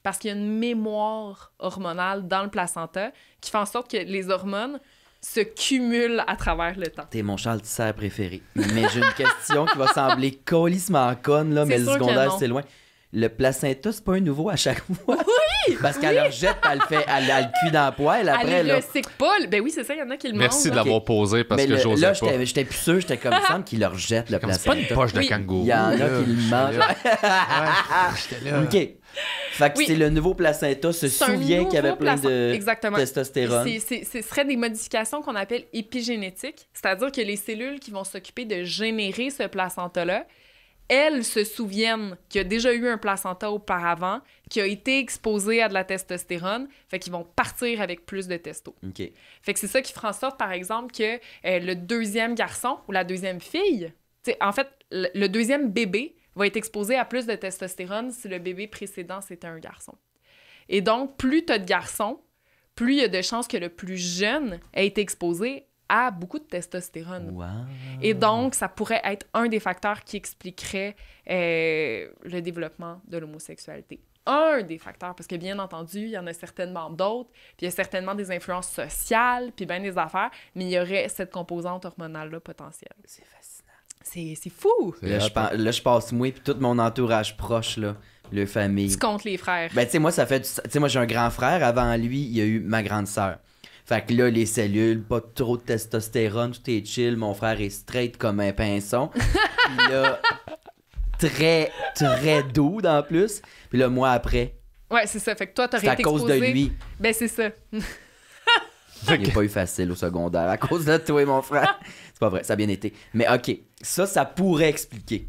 parce qu'il y a une mémoire hormonale dans le placenta qui fait en sorte que les hormones se cumulent à travers le temps. T'es mon châle-tissère préféré. Mais j'ai une question qui va sembler colissement conne, là, mais le secondaire, c'est loin. Le placenta, c'est pas un nouveau à chaque fois. Oui! Parce qu'elle le jette, elle le fait, elle elle dans le poêle après. Elle le sait pas. Ben oui, c'est ça, il y en a qui le mangent. Merci de l'avoir posé parce que j'osais pas. Là, j'étais plus sûr, j'étais comme, ça, qu'il le rejette, le placenta. C'est pas une poche de kangourou. Il y en a qui le mangent. j'étais là. OK. Fait que le nouveau placenta se souvient qu'il y avait plein de testostérone. Ce serait des modifications qu'on appelle épigénétiques, c'est-à-dire que les cellules qui vont s'occuper de générer ce placenta-là, elles se souviennent qu'il y a déjà eu un placenta auparavant, qui a été exposé à de la testostérone, fait qu'ils vont partir avec plus de testo. Fait que c'est ça qui fera en sorte, par exemple, que euh, le deuxième garçon ou la deuxième fille, en fait, le deuxième bébé va être exposé à plus de testostérone si le bébé précédent, c'était un garçon. Et donc, plus tu as de garçons, plus il y a de chances que le plus jeune ait été exposé à beaucoup de testostérone. Et donc, ça pourrait être un des facteurs qui expliquerait euh, le développement de l'homosexualité. Un des facteurs, parce que bien entendu, il y en a certainement d'autres, puis il y a certainement des influences sociales, puis bien des affaires, mais il y aurait cette composante hormonale-là potentielle. C'est facile. C'est fou! Hein. Là je, passe moi puis tout mon entourage proche, là, le famille. Tu comptes les frères. Ben, tu sais, moi, ça fait. Tu sais, moi, j'ai un grand frère. Avant lui, il y a eu ma grande sœur. Fait que là, les cellules, pas trop de testostérone, tout est chill. Mon frère est straight comme un pinson. Il a très, très doux en plus. Puis là, moi, après. Ouais, c'est ça. Fait que toi, t'aurais été. C'est à cause de lui. Ben, c'est ça. J'ai pas eu facile au secondaire à cause de toi et mon frère. C'est pas vrai, ça a bien été. Mais OK, ça, ça pourrait expliquer.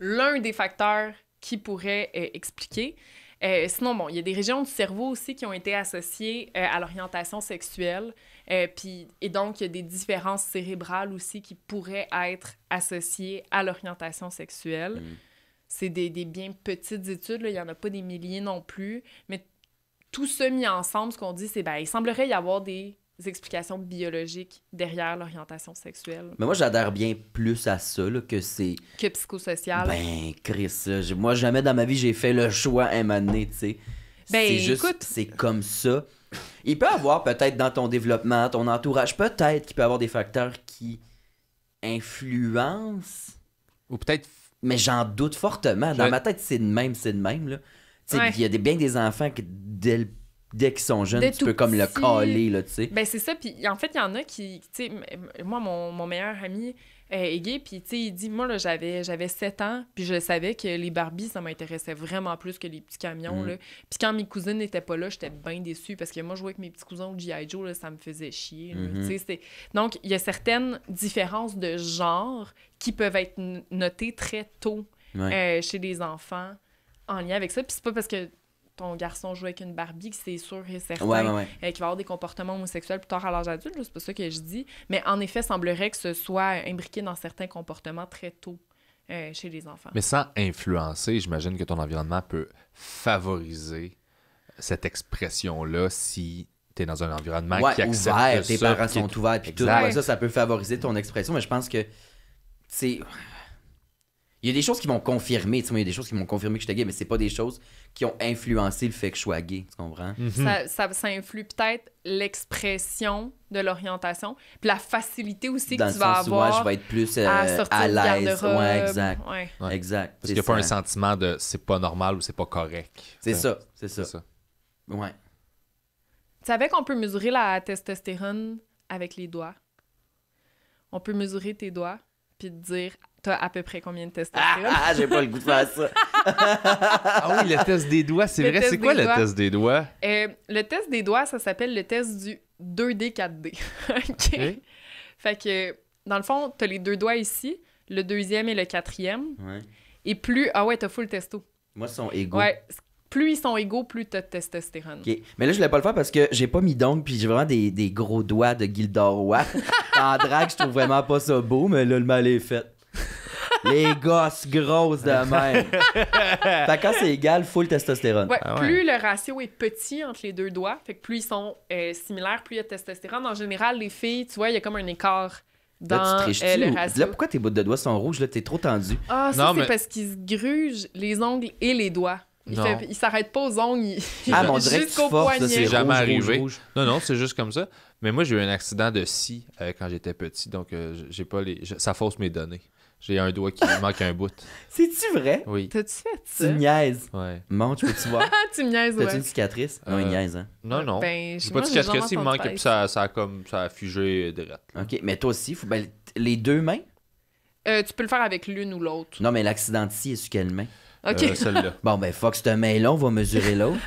L'un des facteurs qui pourrait euh, expliquer. Euh, sinon, bon, il y a des régions du cerveau aussi qui ont été associées euh, à l'orientation sexuelle. Euh, puis, et donc, il y a des différences cérébrales aussi qui pourraient être associées à l'orientation sexuelle. Mm. C'est des, bien petites études, il n'y en a pas des milliers non plus. Mais tout ça mis ensemble, ce qu'on dit, c'est ben, il semblerait y avoir des explications biologiques derrière l'orientation sexuelle. Mais moi, j'adhère bien plus à ça là, que c'est. Que psychosocial. Ben, Chris, moi, jamais dans ma vie, j'ai fait le choix à un moment tu sais. Ben, c'est juste, écoute... c'est comme ça. Il peut avoir peut-être dans ton développement, ton entourage, peut-être qu'il peut avoir des facteurs qui influencent. Ou peut-être. Mais j'en doute fortement. Dans ma tête, c'est de même, c'est de même. Là. Tu sais, il y a des, bien des enfants qui, dès le dès qu'ils sont jeunes, tu peux comme le coller là, tu sais. Ben, c'est ça. Puis, en fait, il y en a qui, moi, mon, meilleur ami euh, est gay, puis, il dit, moi, j'avais, j'avais 7 ans, puis je savais que les Barbies, ça m'intéressait vraiment plus que les petits camions, mm. là. Puis quand mes cousines n'étaient pas là, j'étais bien déçue, parce que moi, jouer avec mes petits cousins au G.I. Joe, ça me faisait chier, mm-hmm. Donc, il y a certaines différences de genre qui peuvent être notées très tôt euh, chez les enfants en lien avec ça. Puis c'est pas parce que ton garçon joue avec une Barbie, c'est sûr et certain euh, qu'il va avoir des comportements homosexuels plus tard à l'âge adulte, c'est pas ça que je dis. Mais en effet, semblerait que ce soit imbriqué dans certains comportements très tôt. Euh, chez les enfants. Mais sans influencer, j'imagine que ton environnement peut favoriser cette expression-là si tu es dans un environnement qui accepte ouvert, tes parents sont ouverts, puis tout. ça, ça peut favoriser ton expression, mais je pense que c'est il y a des choses qui m'ont confirmé, tu sais, il y a des choses qui m'ont confirmé que j'étais gay, mais c'est pas des choses qui ont influencé le fait que je sois gay, tu comprends? Mhm. ça, ça, influe peut-être l'expression de l'orientation, puis la facilité aussi que tu vas avoir. Moi, je vais être plus à, euh, l'aise. Ouais, exact. Ouais. exact. Parce qu'il n'y a pas un sentiment de c'est pas normal ou c'est pas correct. C'est ça, c'est ça. Ouais. Tu savais qu'on peut mesurer la testostérone avec les doigts? On peut mesurer tes doigts puis de dire t'as à peu près combien de ah, testostérone. Ah, j'ai pas le goût de faire ça. ah oui, le test des doigts, c'est vrai. C'est quoi le test des doigts? Euh, le test des doigts, ça s'appelle le test du 2D-4D. OK. Fait que, dans le fond, t'as les deux doigts ici, le deuxième et le quatrième. Et plus... Ah ouais, t'as full testo. Moi, ils sont égaux. Ouais, plus ils sont égaux, plus t'as de testostérone. OK. Mais là, je voulais pas le faire parce que j'ai pas mis d'ongles puis j'ai vraiment des, gros doigts de Gildor en drague, je trouve vraiment pas ça beau, mais là, le mal est fait. Les gosses grosses de même. fait quand c'est égal, full testostérone. Ah ouais, Plus le ratio est petit entre les deux doigts, fait que plus ils sont euh, similaires, plus il y a de testostérone. En général, les filles, tu vois, il y a comme un écart. Dans, euh, le ratio. là, pourquoi tes bouts de doigts sont rouges? Là, t'es trop tendu. Ah, c'est parce qu'ils se grugent les ongles et les doigts. Ils s'arrêtent pas aux ongles, ah, mon C'est jamais arrivé. Non, non, c'est juste comme ça. Mais moi, j'ai eu un accident de scie euh, quand j'étais petit, donc euh, j'ai pas les. Ça fausse mes données. J'ai un doigt qui manque un bout. C'est-tu vrai? Oui. T'as-tu fait Tu niaises. Ouais. Mon, tu peux-tu voir? Ah, tu me niaises, T'as-tu une cicatrice? Non, une euh, niaise, hein. Non, non. Ben, J'ai pas de cicatrice, il me manque, et puis ça, ça a comme, ça a figé direct. OK, mais toi aussi, faut... Ben, les deux mains? Euh, tu peux le faire avec l'une ou l'autre. Non, mais l'accident si est sur quelle main? Ok. Celle-là. Bon, ben, fuck, cette main-là, on va mesurer l'autre.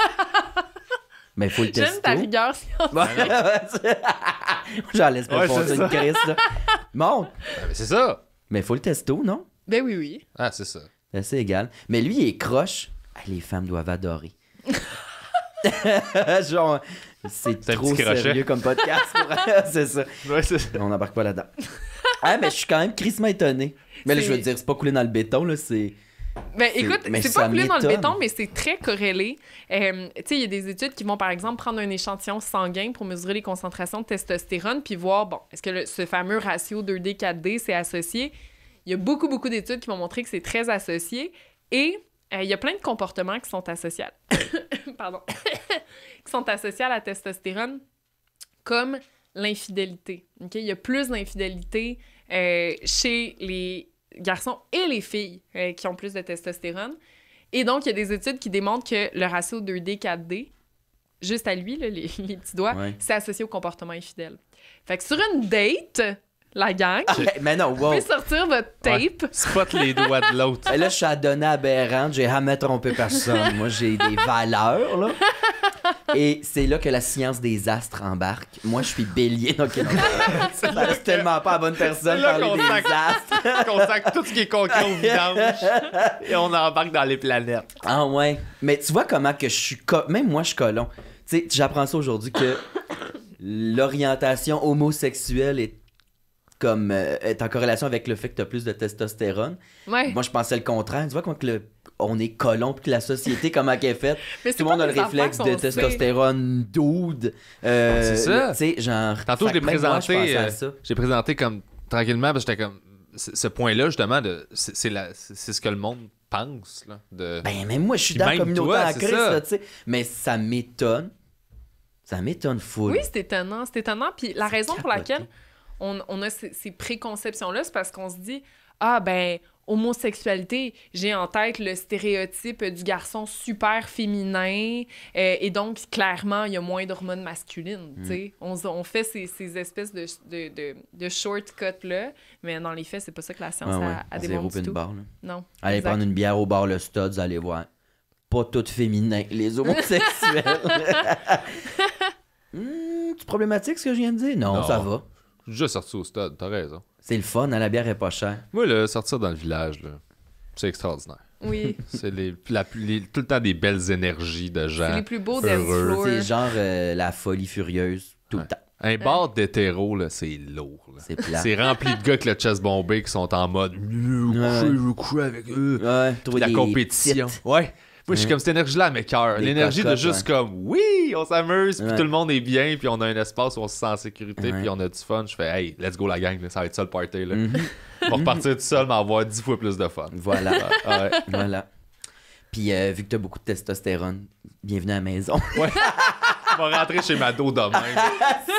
Mais faut le tester. J'aime ta rigueur scientifique. J'en laisse pas ouais, une crise, là. Ah, c'est ça. Mais faut le testo, non? Ben oui, oui. Ah, c'est ça. Ben, c'est égal. Mais lui, il est croche. Ah, les femmes doivent adorer. Genre, c'est trop sérieux comme podcast. Pour... c'est ça. ça. On n'embarque pas là-dedans. ah, mais je suis quand même crissement étonné. Mais là, je veux dire, c'est pas coulé dans le béton, là, c'est... Ben, écoute, c'est pas plus dans le béton, mais c'est très corrélé. Euh, tu sais, il y a des études qui vont, par exemple, prendre un échantillon sanguin pour mesurer les concentrations de testostérone, puis voir, bon, est-ce que ce fameux ratio 2D, 4D, c'est associé? Il y a beaucoup, beaucoup d'études qui vont montrer que c'est très associé. Et euh, il y a plein de comportements qui sont associés à... qui sont associés à la testostérone, comme l'infidélité. Il y a plus d'infidélité euh, chez les garçons et les filles euh, qui ont plus de testostérone. Et donc, il y a des études qui démontrent que le ratio 2D-4D, juste à lui, les, les, petits doigts, c'est associé au comportement infidèle. Fait que sur une date, la gang. Ah, ben, mais non, wow. Vous sortir votre tape. Spot les doigts de l'autre. Ben là, je suis à Donna aberrante. J'ai jamais trompé personne. Moi, j'ai des valeurs, là. Et c'est là que la science des astres embarque. Moi, je suis bélier, donc C'est reste tellement pas à bonne personne parler des astres. on sac tout ce qui est concret au vidange et on embarque dans les planètes. Ah ouais. Mais tu vois comment que je suis... Même moi, je suis colon. Tu sais, j'apprends ça aujourd'hui que l'orientation homosexuelle est comme est euh, en corrélation avec le fait que tu as plus de testostérone. Moi, je pensais le contraire. Tu vois comment le, on est colon puis que la société, comment qu'elle est faite. Tout le monde a le réflexe de testostérone dude. Euh, c'est ça. genre. Tantôt, je l'ai présenté. Euh, j'ai présenté comme tranquillement parce que j'étais comme. Ce point-là, justement, de, c'est, ce que le monde pense. Là, de... Ben, même moi, je suis dans la communauté à Mais ça m'étonne. Ça m'étonne fou. Oui, c'est étonnant. C'est étonnant. Puis la raison pour laquelle on, on a ces, préconceptions-là, c'est parce qu'on se dit Ah, ben, homosexualité, j'ai en tête le stéréotype du garçon super féminin euh, et donc clairement il y a moins d'hormones masculines. Mm. On, on, fait ces, ces espèces de, de, de, de shortcuts là, mais dans les faits c'est pas ça que la science ah a, a démontré. Non. Allez prendre une bière au bar le Studs, allez voir. Pas toutes féminin, les homosexuels. c'est hmm, problématique ce que je viens de dire. non. ça va juste sorti au stade, t'as raison. C'est le fun, hein, la bière est pas chère. Oui, sortir dans le village, c'est extraordinaire. Oui. c'est les, tout le temps des belles énergies de gens. C'est les plus beaux des heureux. C'est genre euh, la folie furieuse, tout le temps. Un bord bar d'hétéro, c'est lourd. C'est plat. C'est rempli de gars avec le chest bombé qui sont en mode Je veux avec eux. Ouais, la compétition. Ouais. Oui, je suis comme cette énergie-là, mes cœurs. L'énergie de juste comme oui, on s'amuse, puis tout le monde est bien, puis on a un espace où on se sent en sécurité, puis on a du fun. Je fais hey, let's go la gang, ça va être ça le party. Là. Mhm. on va repartir tout seul, mais avoir dix fois plus de fun. Voilà. Voilà. Puis euh, vu que t'as beaucoup de testostérone, bienvenue à la maison. ouais. Je vais rentrer chez Mado demain.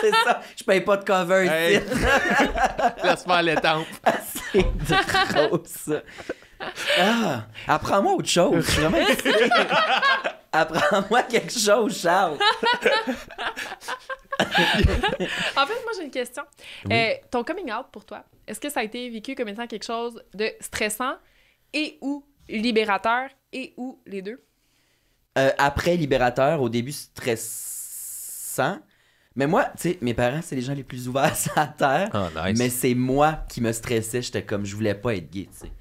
c'est ça. Je paye pas de cover. Laisse moi les tempes. c'est ça. Ah, apprends-moi autre chose. Apprends-moi quelque chose, Charles. en fait, moi, j'ai une question. Euh, ton coming out pour toi, est-ce que ça a été vécu comme étant quelque chose de stressant et ou libérateur et ou les deux? Euh, après libérateur, au début stressant. Mais moi, tu sais, mes parents, c'est les gens les plus ouverts à la terre. Ah, Mais c'est moi qui me stressais. J'étais comme, je voulais pas être gay, tu sais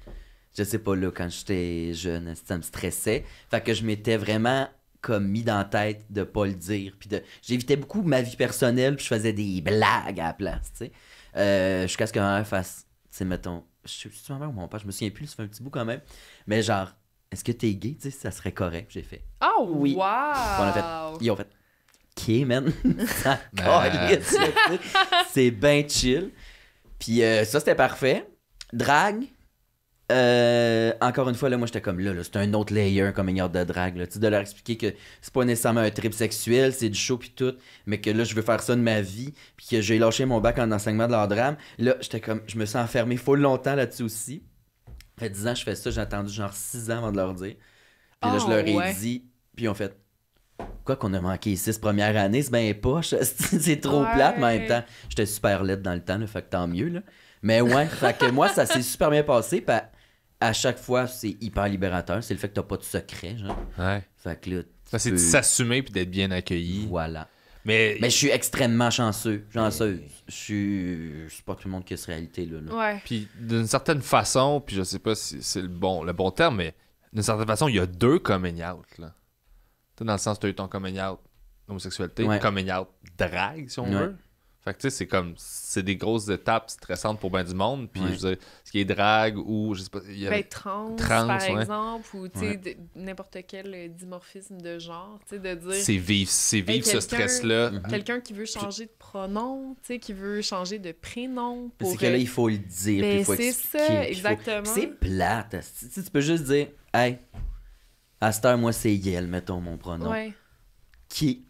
je sais pas, là, quand j'étais jeune, ça me stressait. Fait que je m'étais vraiment comme mis dans la tête de pas le dire. Puis de... j'évitais beaucoup ma vie personnelle, puis je faisais des blagues à la place, tu sais. Euh, jusqu'à ce que ma mère fasse, tu sais, mettons, je sais plus ma mère ou mon je me souviens plus, ça fait un petit bout quand même. Mais genre, est-ce que t'es gay, tu sais, ça serait correct, j'ai fait. Oh, oui. Wow. On fait, ils ont fait, ok, man. Ben. c'est bien chill. Puis euh, ça, c'était parfait. Drague, euh, encore une fois, là, moi j'étais comme là, là un autre layer comme une de drague. Tu de leur expliquer que c'est pas nécessairement un trip sexuel, c'est du show puis tout, mais que là je veux faire ça de ma vie, puis que j'ai lâché mon bac en enseignement de leur drame. Là, j'étais comme, je me sens enfermé full longtemps là-dessus aussi. Ça fait 10 ans je fais ça, j'ai attendu genre 6 ans avant de leur dire. Puis là, je leur ai ah, dit, puis ils fait, quoi qu'on a manqué ici premières première année, c'est bien poche, c'est trop plate, mais en même temps, j'étais super laid dans le temps, là, fait que tant mieux. Là. Mais ouais, fait que moi, ça s'est super bien passé à chaque fois, c'est hyper libérateur. C'est le fait que tu t'as pas de secret, genre. Ouais. Fait que là. c'est de s'assumer puis d'être bien accueilli. Voilà. Mais, mais je suis extrêmement chanceux, Chanceux. Je suis. C'est pas tout le monde qui a cette réalité-là. Ouais. Puis d'une certaine façon, puis je sais pas si c'est le bon, le bon terme, mais d'une certaine façon, il y a deux coming out, là. Dans le sens, tu as eu ton coming out homosexualité, ouais. coming out drague, si on veut tu sais, c'est comme, c'est des grosses étapes stressantes pour ben du monde. Puis ce qui est drague ou, je sais pas, y a. Ben, trans, par exemple, ou tu sais, n'importe quel dimorphisme de genre, tu sais, de dire. C'est vivre, c'est vivre ce stress-là. Mm-hmm. Quelqu'un qui veut changer de pronom, tu sais, qui veut changer de prénom. C'est que là, il faut le dire, puis ben, C'est ça, exactement. C'est plate. Tu, tu peux juste dire, hey, à cette heure, moi, c'est Yel, mettons mon pronom. Ouais. Qui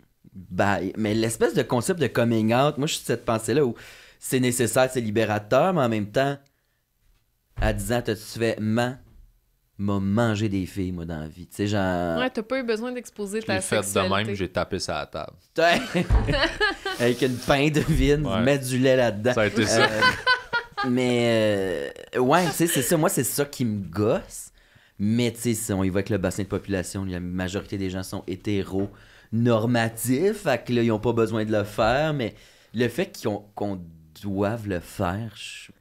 mais l'espèce de concept de coming out, moi, je suis cette pensée-là où c'est nécessaire, c'est libérateur, mais en même temps, à 10 ans, tu fait m'a mangé des filles, moi, dans la vie. Tu sais, genre. Ouais, t'as pas eu besoin d'exposer ta sexualité. fait de même, j'ai tapé ça à la table. Avec une pain de vin mettre du lait là-dedans. Euh, mais, euh, ouais, tu sais, c'est ça. Moi, c'est ça qui me gosse. Mais, tu sais, on y va avec le bassin de population, la majorité des gens sont hétéros normatif, fait que là, ils n'ont pas besoin de le faire, mais le fait qu'on doive le faire,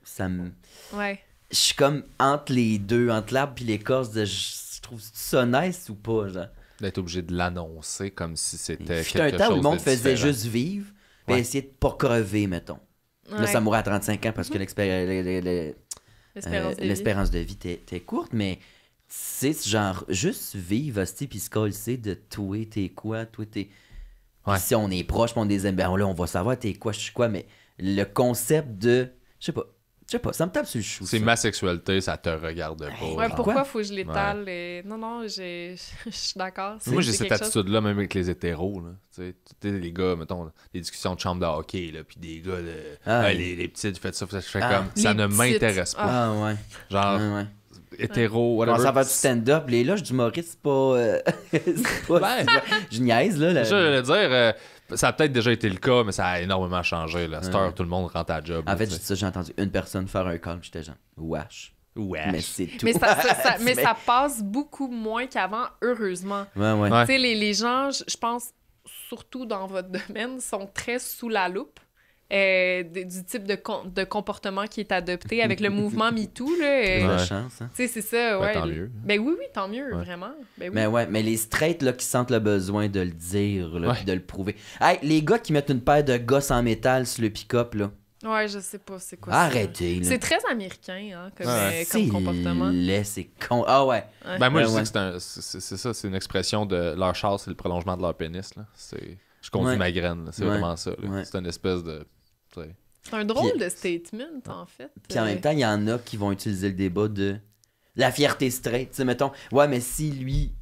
ça me. Ouais. Je suis comme entre les deux, entre l'arbre puis l'écorce, de je trouve ça nice ou pas, genre. D'être obligé de l'annoncer comme si c'était quelque un temps où le monde faisait juste vivre, puis essayer de pas crever, mettons. Là, ça mourrait à 35 ans parce que euh, l'espérance de vie, était courte, mais c'est genre juste vivre, aussi puis se c'est de toi, t'es quoi, toi, t'es. Si on est proche, on des aime, ben là, on va savoir t'es quoi, je suis quoi, mais le concept de. Je sais pas. Je sais pas, ça me tape sur le chou. C'est ma sexualité, ça te regarde pas. Ouais, pourquoi faut que je l'étale Non, non, je suis d'accord. Moi, j'ai cette attitude-là, même avec les hétéros. Là. Tu sais, les gars, mettons, les discussions de chambre de hockey, là, puis des gars, de ah, ah, les, petits, petites, faites ça, je fais ah, comme. Ça ne m'intéresse pas. Ah, ouais. Genre hétéro, whatever. Ah, ça va du stand-up, les loges du Maurice, c'est pas. Euh, ben. je niaise, là. là. Je voulais dire, euh, ça a peut-être déjà été le cas, mais ça a énormément changé. Là. Star, tout le monde rentre à job. En fait, j'ai entendu une personne faire un call, j'étais genre, wesh. Mais c'est tout. Mais ça, mais ça, passe beaucoup moins qu'avant, heureusement. Ouais, ouais. Tu sais, les, les gens, je pense, surtout dans votre domaine, sont très sous la loupe. Euh, du type de, com de comportement qui est adopté avec le mouvement MeToo. Là, euh, hein. c'est ça, Ben, tant mieux. Ben oui, oui, tant mieux, vraiment. Ben mais ouais, mais les straights là, qui sentent le besoin de le dire, là, de le prouver. les gars qui mettent une paire de gosses en métal sur le pick-up, là. Ouais, je sais pas, c'est quoi Arrêtez, C'est très américain, hein, comme, euh, comme comportement. C'est con. Ah ouais. Ben moi, je sais que c'est ça, c'est une expression de leur chasse et le prolongement de leur pénis, là. C'est... Je conduis ma graine, c'est vraiment ça. C'est une espèce de c'est un drôle de statement, en fait. Puis en même euh, temps, il y en a qui vont utiliser le débat de la fierté straight. Tu sais, mettons, ouais, mais si lui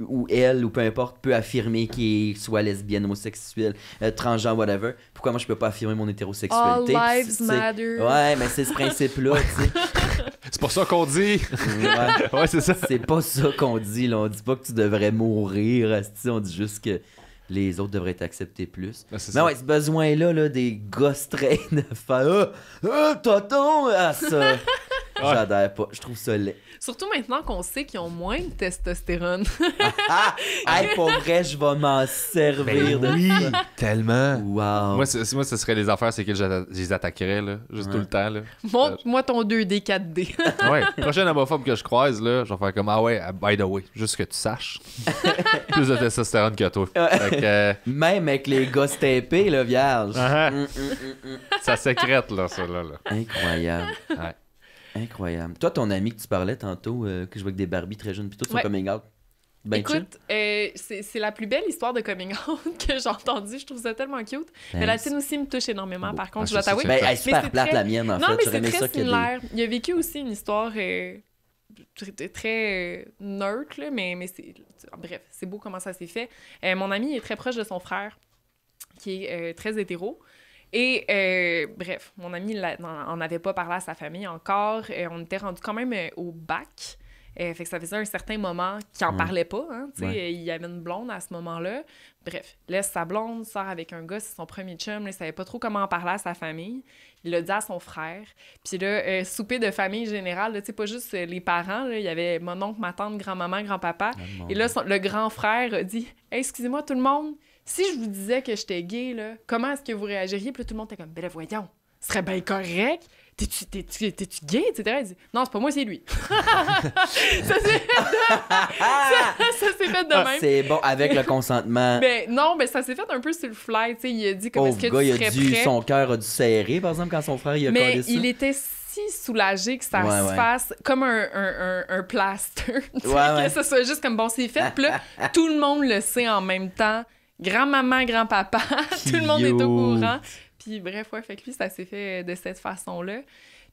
ou elle, ou peu importe, peut affirmer qu'il soit lesbienne, homosexuel, euh, transgenre, whatever, pourquoi moi je peux pas affirmer mon hétérosexualité? Ouais, mais c'est ce principe-là, tu C'est pas ça qu'on dit. ouais, c'est ça. C'est pas ça qu'on dit, là. On dit pas que tu devrais mourir, on dit juste que les autres devraient t'accepter plus. Ben, mais ouais, ce besoin-là là, des gosses trains ah! ah, tonton! ça! J'adhère pas. Je trouve ça laid. Surtout maintenant qu'on sait qu'ils ont moins de testostérone. ah, ah. pour vrai, je vais m'en servir ben de tellement. Wow. Moi, moi, ce serait les affaires, c'est que je, les attaquerais, là, juste tout le temps. Montre-moi euh, ton 2D, 4D. ouais. Prochaine homophobe que je croise, là, je vais faire comme Ah ouais, ah, by the way, juste que tu saches. Plus de testostérone que toi. Euh, Même avec les gars TP là, vierge. Ah, mm, mm, mm, ça sécrète, là, ça, là. là. Incroyable. Ouais. Incroyable. Toi, ton ami que tu parlais tantôt, euh, que je vois que des Barbie très jeunes, puis tout son coming out. Ben Écoute, euh, c'est la plus belle histoire de coming out que j'ai entendue. Je trouve ça tellement cute. Mais ben, la tienne aussi me touche énormément, par contre, ah, je dois t'avouer. Ben, elle est super plate, très... la mienne, en non, fait. mais c'est très similaire. Des... Il a vécu aussi une histoire euh, très, très neutre, mais, mais c'est... Bref, c'est beau comment ça s'est fait. mon ami est très proche de son frère, qui est très hétéro. Et euh, bref, mon ami on n'en avait pas parlé à sa famille encore. Euh, on était rendu quand même euh, au bac. fait que ça faisait un certain moment qu'il n'en parlait pas. Hein, y avait une blonde à ce moment-là. Bref, laisse sa blonde, sort avec un gars, c'est son premier chum. Il ne savait pas trop comment en parler à sa famille. Il l'a dit à son frère. Puis là, souper de famille générale, sais pas juste les parents. il y avait mon oncle, ma tante, grand-maman, grand-papa. Ah, Et là, le grand frère dit Excusez-moi tout le monde, si je vous disais que j'étais gay, là, comment est-ce que vous réagiriez? Puis tout le monde était comme, ben voyons, ce serait bien correct. T'es-tu, t'es-tu, t'es-tu gay, etc. Il dit, non, c'est pas moi, c'est lui. ça s'est fait de, ah, même. C'est bon, avec le consentement. Ben, non, mais ça s'est fait un peu sur le fly. tu sais. Il a dit, comme est-ce que tu Son cœur a dû serrer, par exemple, quand son frère il a collé ça. il était si soulagé que ça se passe fasse comme un, un, un, plaster. Que ça soit juste comme, bon, c'est fait. Puis là, tout le monde le sait en même temps grand-maman, grand-papa, tout le monde est au courant. Puis bref, ouais, fait lui, ça s'est fait de cette façon-là.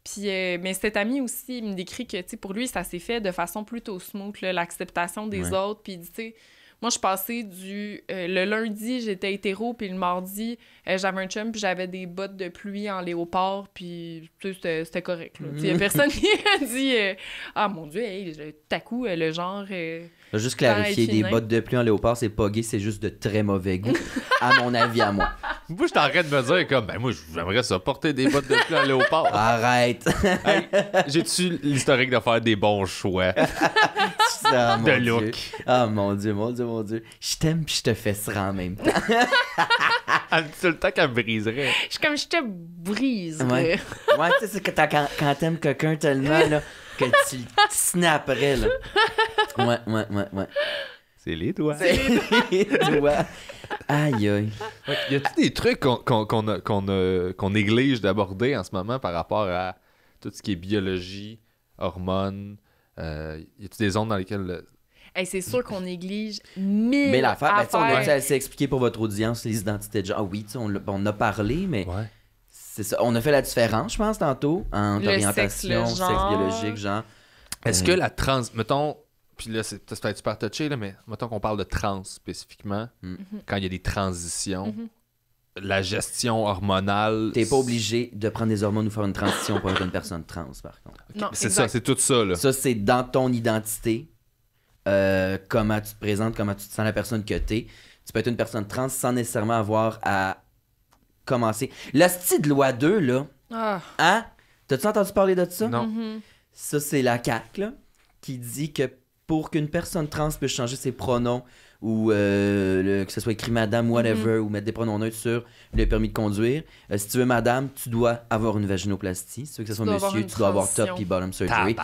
Puis, euh, mais cet ami aussi, il me décrit que, tu pour lui, ça s'est fait de façon plutôt smooth, l'acceptation des autres. Puis, tu sais, moi, je passais du... Euh, le lundi, j'étais hétéro, puis le mardi, euh, j'avais un chum, puis j'avais des bottes de pluie en léopard, puis c'était correct. Tu personne qui a dit Ah, mon Dieu, hey, tout à coup, le genre... Juste clarifier, des bottes de pluie en léopard, c'est pas gay, c'est juste de très mauvais goût, à mon avis, à moi. Moi, je t'arrête de me dire, comme, ben moi, j'aimerais ça porter des bottes de pluie en léopard. Arrête! J'ai-tu l'historique de faire des bons choix? de look. Ah, oh, mon Dieu, mon Dieu, mon Dieu. Je t'aime puis je te fesserai en même temps. Tout ah, le temps qu'elle briserait. Je suis comme, je te brise. Ouais, ouais tu sais, c'est que quand, quand t'aimes quelqu'un tellement, là que tu snapperais, là. Ouais, ouais, ouais, ouais. C'est les doigts. C'est les doigts. aïe, aïe. y a-tu des trucs qu'on néglige d'aborder en ce moment par rapport à tout ce qui est biologie, hormones? Euh, y a-tu des zones dans lesquelles le... c'est sûr qu'on néglige mille mais l'affaire, ben, on a s'expliquer pour votre audience les identités de genre. Ah oui, on, on a parlé, mais ouais. C'est ça. On a fait la différence, je pense, tantôt, en orientation, sexe, genre. biologique, genre. Est-ce euh, que la trans. Mettons, puis là, c'est peut-être super touché, là, mais mettons qu'on parle de trans spécifiquement, mm. mhm. quand il y a des transitions. Mhm. la gestion hormonale. T'es pas obligé de prendre des hormones ou faire une transition pour être une personne trans, par contre. C'est ça, c'est tout ça. Là. Ça, c'est dans ton identité, euh, comment tu te présentes, comment tu te sens la personne que t'es. Tu peux être une personne trans sans nécessairement avoir à commencer. La de loi 2, là. Ah. Hein? T'as-tu entendu parler de ça? Non. Mm-hmm. Ça, c'est la CAQ, là, qui dit que pour qu'une personne trans puisse changer ses pronoms ou euh, que ce soit écrit madame, whatever, mm-hmm. ou mettre des pronoms neutres sur le permis de conduire, euh, si tu veux madame, tu dois avoir une vaginoplastie. Si tu veux que ce soit monsieur, tu dois avoir top et bottom surgery.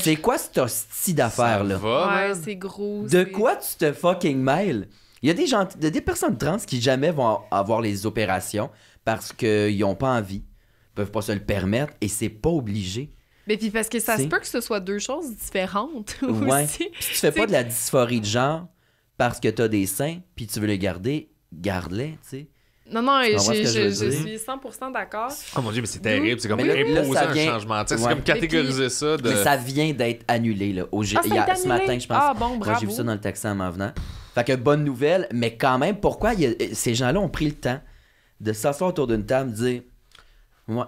C'est quoi cette hostie d'affaire, là? c'est gros. De quoi tu te fucking mêles? Il y a des, gens, des personnes trans qui jamais vont avoir les opérations parce qu'ils n'ont pas envie, peuvent pas se le permettre et c'est pas obligé. Mais puis parce que ça se peut que ce soit deux choses différentes ouais. aussi. Puis tu fais pas de la dysphorie de genre parce que tu as des seins puis tu veux les garder, garde-les, tu sais. Non, non, je, suis 100% d'accord. Oh mon Dieu, mais c'est terrible. C'est comme imposer là, un changement. C'est comme catégoriser ça. Mais ça vient d'être annulé. Là, au... Ah, a... Ce matin, je pense. Ah, bon, bravo. J'ai vu ça dans le taxi en m'en venant. Fait que bonne nouvelle, mais quand même, pourquoi euh, ces gens-là ont pris le temps de s'asseoir autour d'une table, dire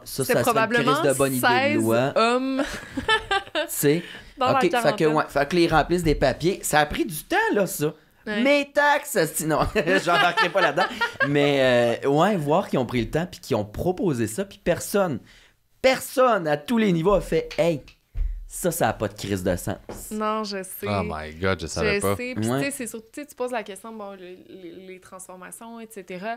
ça, ça probablement serait une de bonne idée de loi. C'est fait que, fait que les remplissent des papiers. Ça a pris du temps, là, ça. Mais Mes taxes, sinon, j'embarquerai pas là-dedans. Mais euh, ouais, voir qu'ils ont pris le temps puis qu'ils ont proposé ça, puis personne, personne à tous les niveaux a fait Hey, ça, ça n'a pas de crise de sens. Non, je sais. Oh my God, je savais je pas. Sais. Puis, tu sais, c'est surtout, tu poses la question, bon, les, transformations, etc.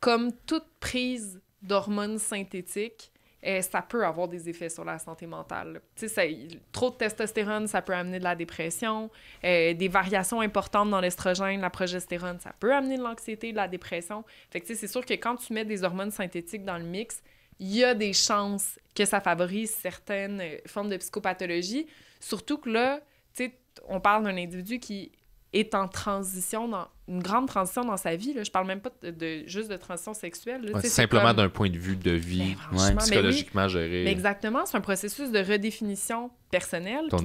Comme toute prise d'hormones synthétiques, euh, ça peut avoir des effets sur la santé mentale. Tu sais, trop de testostérone, ça peut amener de la dépression. Euh, des variations importantes dans l'estrogène, la progestérone, ça peut amener de l'anxiété, de la dépression. Fait que tu sais, c'est sûr que quand tu mets des hormones synthétiques dans le mix, il y a des chances que ça favorise certaines euh, formes de psychopathologie. Surtout que là, tu on parle d'un individu qui est en transition, dans une grande transition dans sa vie. Là. Je parle même pas de, juste de transition sexuelle. simplement d'un point de vue de vie, ben, psychologiquement géré. exactement, c'est un processus de redéfinition personnelle, de,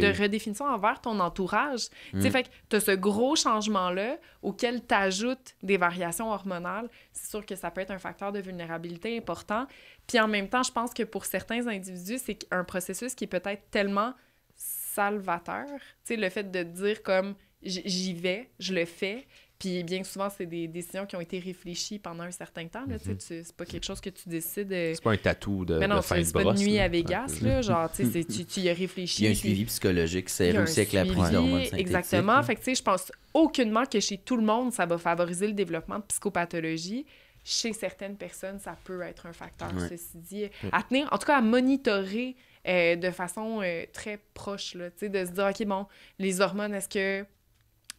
de, redéfinition envers ton entourage. Tu mm. Fait as ce gros changement-là auquel tu ajoutes des variations hormonales. C'est sûr que ça peut être un facteur de vulnérabilité important. Puis en même temps, je pense que pour certains individus, c'est un processus qui peut-être tellement salvateur. Tu le fait de dire comme j'y vais, je le fais. Puis bien souvent, c'est des décisions qui ont été réfléchies pendant un certain temps. Mhm. c'est pas quelque chose que tu décides. Euh, c'est pas un tatou de, Mais non, c'est nuit à Vegas. là, genre, tu, tu y as réfléchi. Il y a un suivi psychologique, c'est réussi avec la prise Exactement. Fait que tu sais, je pense aucunement que chez tout le monde, ça va favoriser le développement de psychopathologie. Chez certaines personnes, ça peut être un facteur, ceci dit. À tenir, en tout cas, à monitorer euh, de façon euh, très proche, là, de se dire, OK, bon, les hormones, est-ce que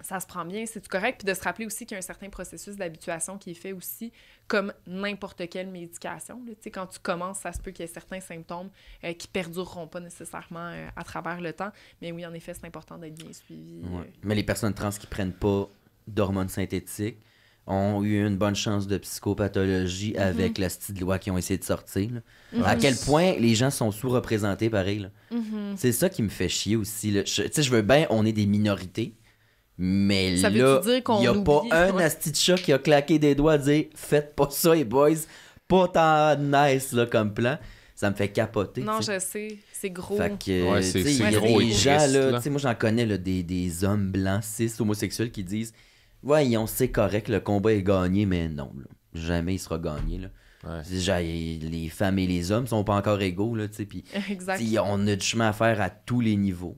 ça se prend bien, c'est correct. Puis de se rappeler aussi qu'il y a un certain processus d'habituation qui est fait aussi, comme n'importe quelle médication. sais, Quand tu commences, ça se peut qu'il y ait certains symptômes euh, qui perdureront pas nécessairement euh, à travers le temps. Mais oui, en effet, c'est important d'être bien suivi. Euh. Mais les personnes trans qui prennent pas d'hormones synthétiques ont eu une bonne chance de psychopathologie mm-hmm. avec la style loi qu'ils ont essayé de sortir. Mm-hmm. À quel point les gens sont sous-représentés, pareil. Mm-hmm. C'est ça qui me fait chier aussi. Tu sais, je veux bien, on est des minorités mais là, il n'y a pas un asti qui a claqué des doigts et dit « Faites pas ça, les boys. Pas tant nice comme plan. Ça me fait capoter. Non, je sais. C'est gros. c'est gros Moi, j'en connais des, hommes blancs, cis, homosexuels qui disent Voyons, c'est correct, le combat est gagné, mais non, jamais il sera gagné. Les femmes et les hommes sont pas encore égaux. Là, on a du chemin à faire à tous les niveaux.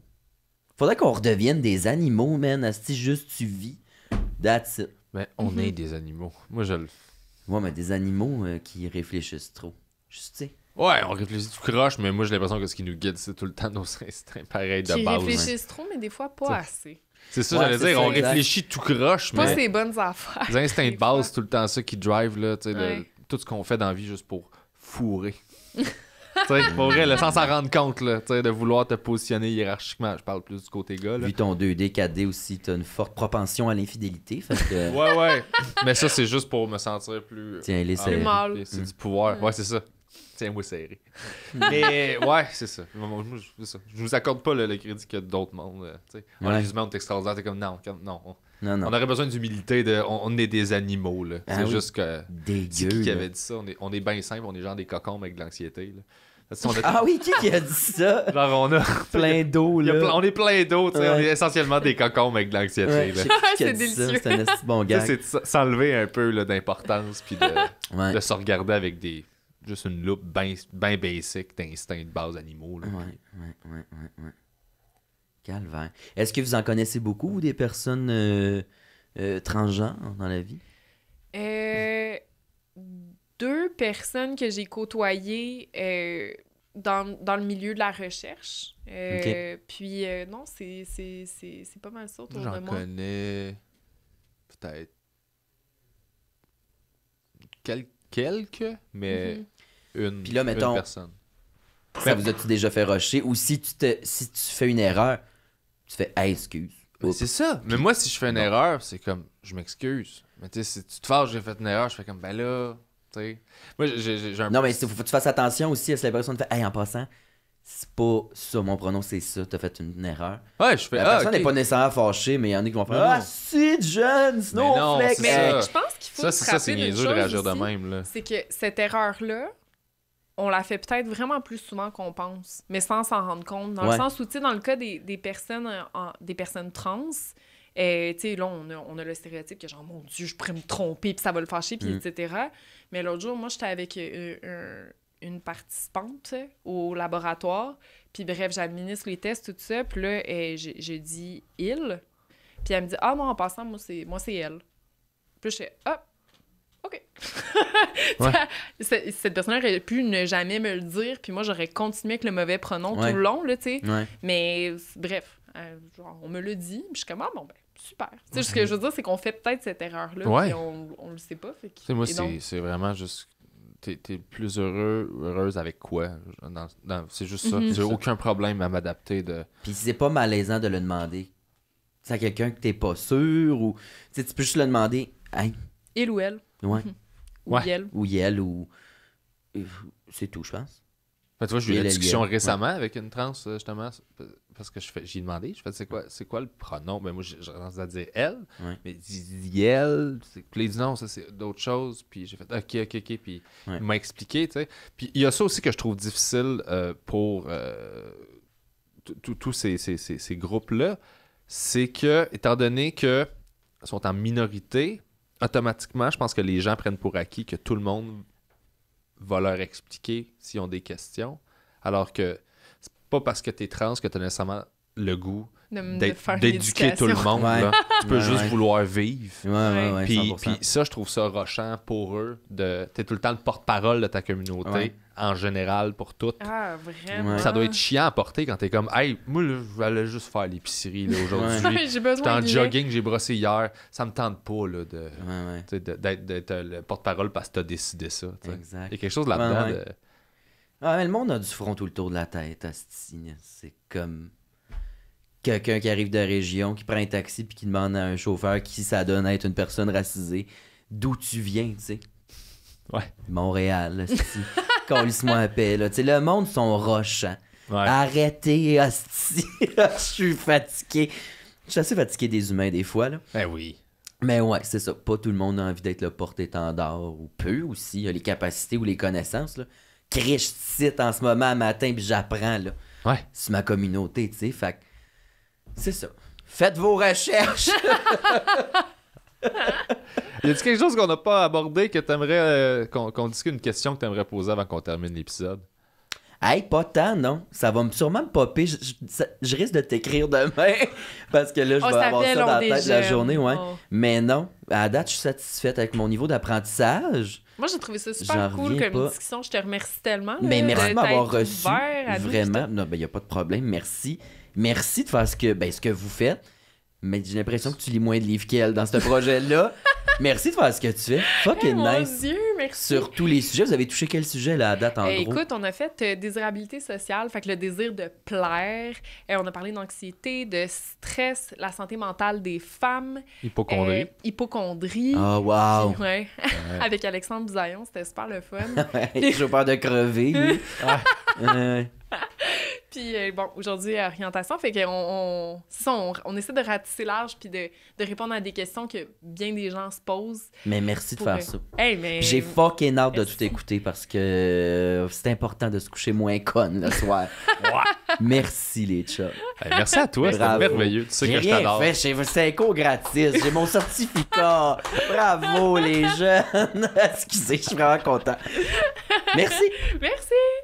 Faudrait qu'on redevienne des animaux, man. juste tu vis. That's it. Mais on mhm. est des animaux. Moi, je le. Ouais, mais des animaux euh, qui réfléchissent trop. Juste, tu sais. Ouais, on réfléchit tout croche, mais moi, j'ai l'impression que ce qui nous guide, c'est tout le temps nos instincts pareils de base. Ils réfléchissent trop, mais des fois, pas assez. C'est ça, que j'allais dire. on réfléchit tout croche, mais. Pas ces bonnes affaires. Les instincts de base, c'est tout le temps ça qui drive, là, tu sais, tout ce qu'on fait dans la vie juste pour fourrer. pour vrai, le sans s'en rendre compte, là, de vouloir te positionner hiérarchiquement. Je parle plus du côté gars. Vu ton 2D, 4D aussi, t'as une forte propension à l'infidélité. ouais, ouais. Mais ça, c'est juste pour me sentir plus. Euh, Tiens, il ah, est C'est du pouvoir. Ouais, c'est ça. Tiens-moi serré. Mais ouais, c'est ça. ça. Je vous accorde pas le, crédit que d'autres mondes. On euh, est extraordinaire. T'es comme non, non. On... aurait besoin d'humilité, de... on, est des animaux. Là. Ah c'est juste que. Dégueu. Qui, avait dit ça? On est, on est bien simple, on est genre des cocons avec de l'anxiété ah oui, qui, a dit ça? Genre, on a plein d'eau. là. on est plein d'eau, tu sais. On est essentiellement des cocons avec de l'anxiété. c'est délicieux. C'est un bon gars. C'est s'enlever un peu d'importance puis de, de se regarder avec des juste une loupe bien ben basic d'instinct de base animaux. Ouais, ouais, ouais, ouais, Est-ce que vous en connaissez beaucoup, des personnes euh, euh, transgenres dans la vie? Euh deux personnes que j'ai côtoyées euh, dans, dans, le milieu de la recherche. Euh, puis euh, non, c'est, pas mal ça autour de moi. J'en connais peut-être quelques, mais mhm. une, Puis là, mettons, Ça ben, vous a-tu déjà fait rusher? Ou si tu, te, si tu fais une erreur, tu fais hey, « excuse ben, ». C'est ça. mais moi, si je fais une erreur, c'est comme « je m'excuse ». Mais tu sais, si tu te fâches, j'ai fait une erreur, je fais comme « ben là, moi, j'ai un... Non, mais il faut que tu fasses attention aussi à que la personne fait Hey, en passant, c'est pas ça mon pronom, c'est ça, t'as fait une, erreur. Ouais, je fais La ah, personne n'est pas nécessairement fâchée, mais il y en a qui vont faire Ah, si, John, non Mais, je pense qu'il faut ça, se ça, c'est niaiseux de réagir de même. C'est que cette erreur-là, on la fait peut-être vraiment plus souvent qu'on pense, mais sans s'en rendre compte. Dans le sens où, tu sais, dans le cas des, des personnes, des personnes trans, euh, tu sais, là, on a, on a, le stéréotype que genre, mon Dieu, je pourrais me tromper, puis ça va le fâcher, puis mm. etc. Mais l'autre jour, moi, j'étais avec euh, une participante au laboratoire. Puis bref, j'administre les tests, tout ça. Puis là, eh, j'ai dit « il ». Puis elle me dit « Ah moi, en passant, moi, c'est elle ». Puis je fais « Hop! Ah, OK! cette, cette personne aurait pu ne jamais me le dire. Puis moi, j'aurais continué avec le mauvais pronom tout le long, là, tu sais. Mais bref, euh, on me le dit. Puis je suis comme « Ah bon, ben, super. Tu sais, ce que je veux dire, c'est qu'on fait peut-être cette erreur-là, mais on, on le sait pas. Fait Moi, c'est vraiment juste t'es es plus heureux, heureuse avec quoi? C'est juste ça. Mhm. J'ai aucun problème à m'adapter de. Puis c'est pas malaisant de le demander. C'est à quelqu'un que t'es pas sûr ou. T'sais, tu peux juste le demander. Hey. Il ou elle. Ouais. Mhm. Ou Yel Ou elle ou. Euh, c'est tout, je pense tu vois, j'ai eu une discussion récemment avec une trans, euh, justement, parce que j'ai demandé, je fais, c'est quoi, c'est quoi le pronom? Ben, moi, j'ai tendance à dire elle, mais il elle, non, ça, c'est d'autres choses, puis j'ai fait, ok, ok, ok, puis il m'a expliqué, tu sais. Puis il y a ça aussi que je trouve difficile euh, pour euh, tous ces, groupes-là, c'est que, étant donné que sont en minorité, automatiquement, je pense que les gens prennent pour acquis que tout le monde va leur expliquer s'ils ont des questions. Alors que c'est pas parce que tu es trans que tu as nécessairement le goût d'éduquer tout le monde. Tu peux juste vouloir vivre. Puis, ça, je trouve ça rochant pour eux. De... Tu es tout le temps le porte-parole de ta communauté, en général, pour toutes. Ah, vraiment? Ça doit être chiant à porter quand tu es comme « Hey, moi, je vais juste faire l'épicerie aujourd'hui. J'étais en jogging, j'ai brossé hier. Ça me tente pas d'être de... Euh, le porte-parole parce que t'as décidé ça. Il y a quelque chose là-dedans ah, le monde a du front tout le tour de la tête, C'est comme quelqu'un qui arrive de région, qui prend un taxi puis qui demande à un chauffeur qui ça donne à être une personne racisée, d'où tu viens, tu sais. Ouais. Montréal, Qu'on moi un paix, là. Tu sais, le monde, sont rochants. Hein. Ouais. Arrêtez, hostie. Je suis fatigué. Je suis assez fatigué des humains, des fois, là. Ben oui. Mais ouais, c'est ça. Pas tout le monde a envie d'être le porte-étendard, ou peu aussi. Il y a les capacités ou les connaissances, là. Criche en ce moment, matin, puis j'apprends, là. Ouais. C'est ma communauté, tu sais. Fait c'est ça. Faites vos recherches. y a t quelque chose qu'on n'a pas abordé que t'aimerais euh, qu'on discute une question que tu aimerais poser avant qu'on termine l'épisode? Hey, pas tant, non. Ça va sûrement me popper. Je, risque de t'écrire demain parce que là, je oh, vais avoir ça dans la tête la journée. Oh. Mais non, à date, je suis satisfaite avec mon niveau d'apprentissage. Moi, j'ai trouvé ça super cool comme discussion. Je te remercie tellement. Mais merci de m'avoir reçu. Vraiment. Non, il ben, n'y a pas de problème. Merci merci de faire ce que, ben, ce que vous faites. Mais j'ai l'impression que tu lis moins de livres qu'elle dans ce projet-là. merci de faire ce que tu fais. Fucking eh, nice. merci. Sur tous les sujets, vous avez touché quel sujet là, date en eh, gros? Écoute, on a fait euh, désirabilité sociale, fait que le désir de plaire. et eh, on a parlé d'anxiété, de stress, la santé mentale des femmes. Euh, hypochondrie. Euh, hypochondrie. Ah, waouh wow. ouais. Avec Alexandre Bisaillon, c'était super le fun. J'ai peur de crever, puis euh, bon, aujourd'hui, euh, orientation, fait qu'on on, on, essaie de ratisser large puis de, de, répondre à des questions que bien des gens se posent. Mais merci de faire ça. J'ai fucking hâte de tout écouter parce que euh, c'est important de se coucher moins con le soir. merci les chats. merci à toi, C'est merveilleux. Tu sais que rien je t'adore. J'ai fait, un cours gratis, j'ai mon certificat. Bravo les jeunes. Excusez, je suis vraiment content. Merci. Merci.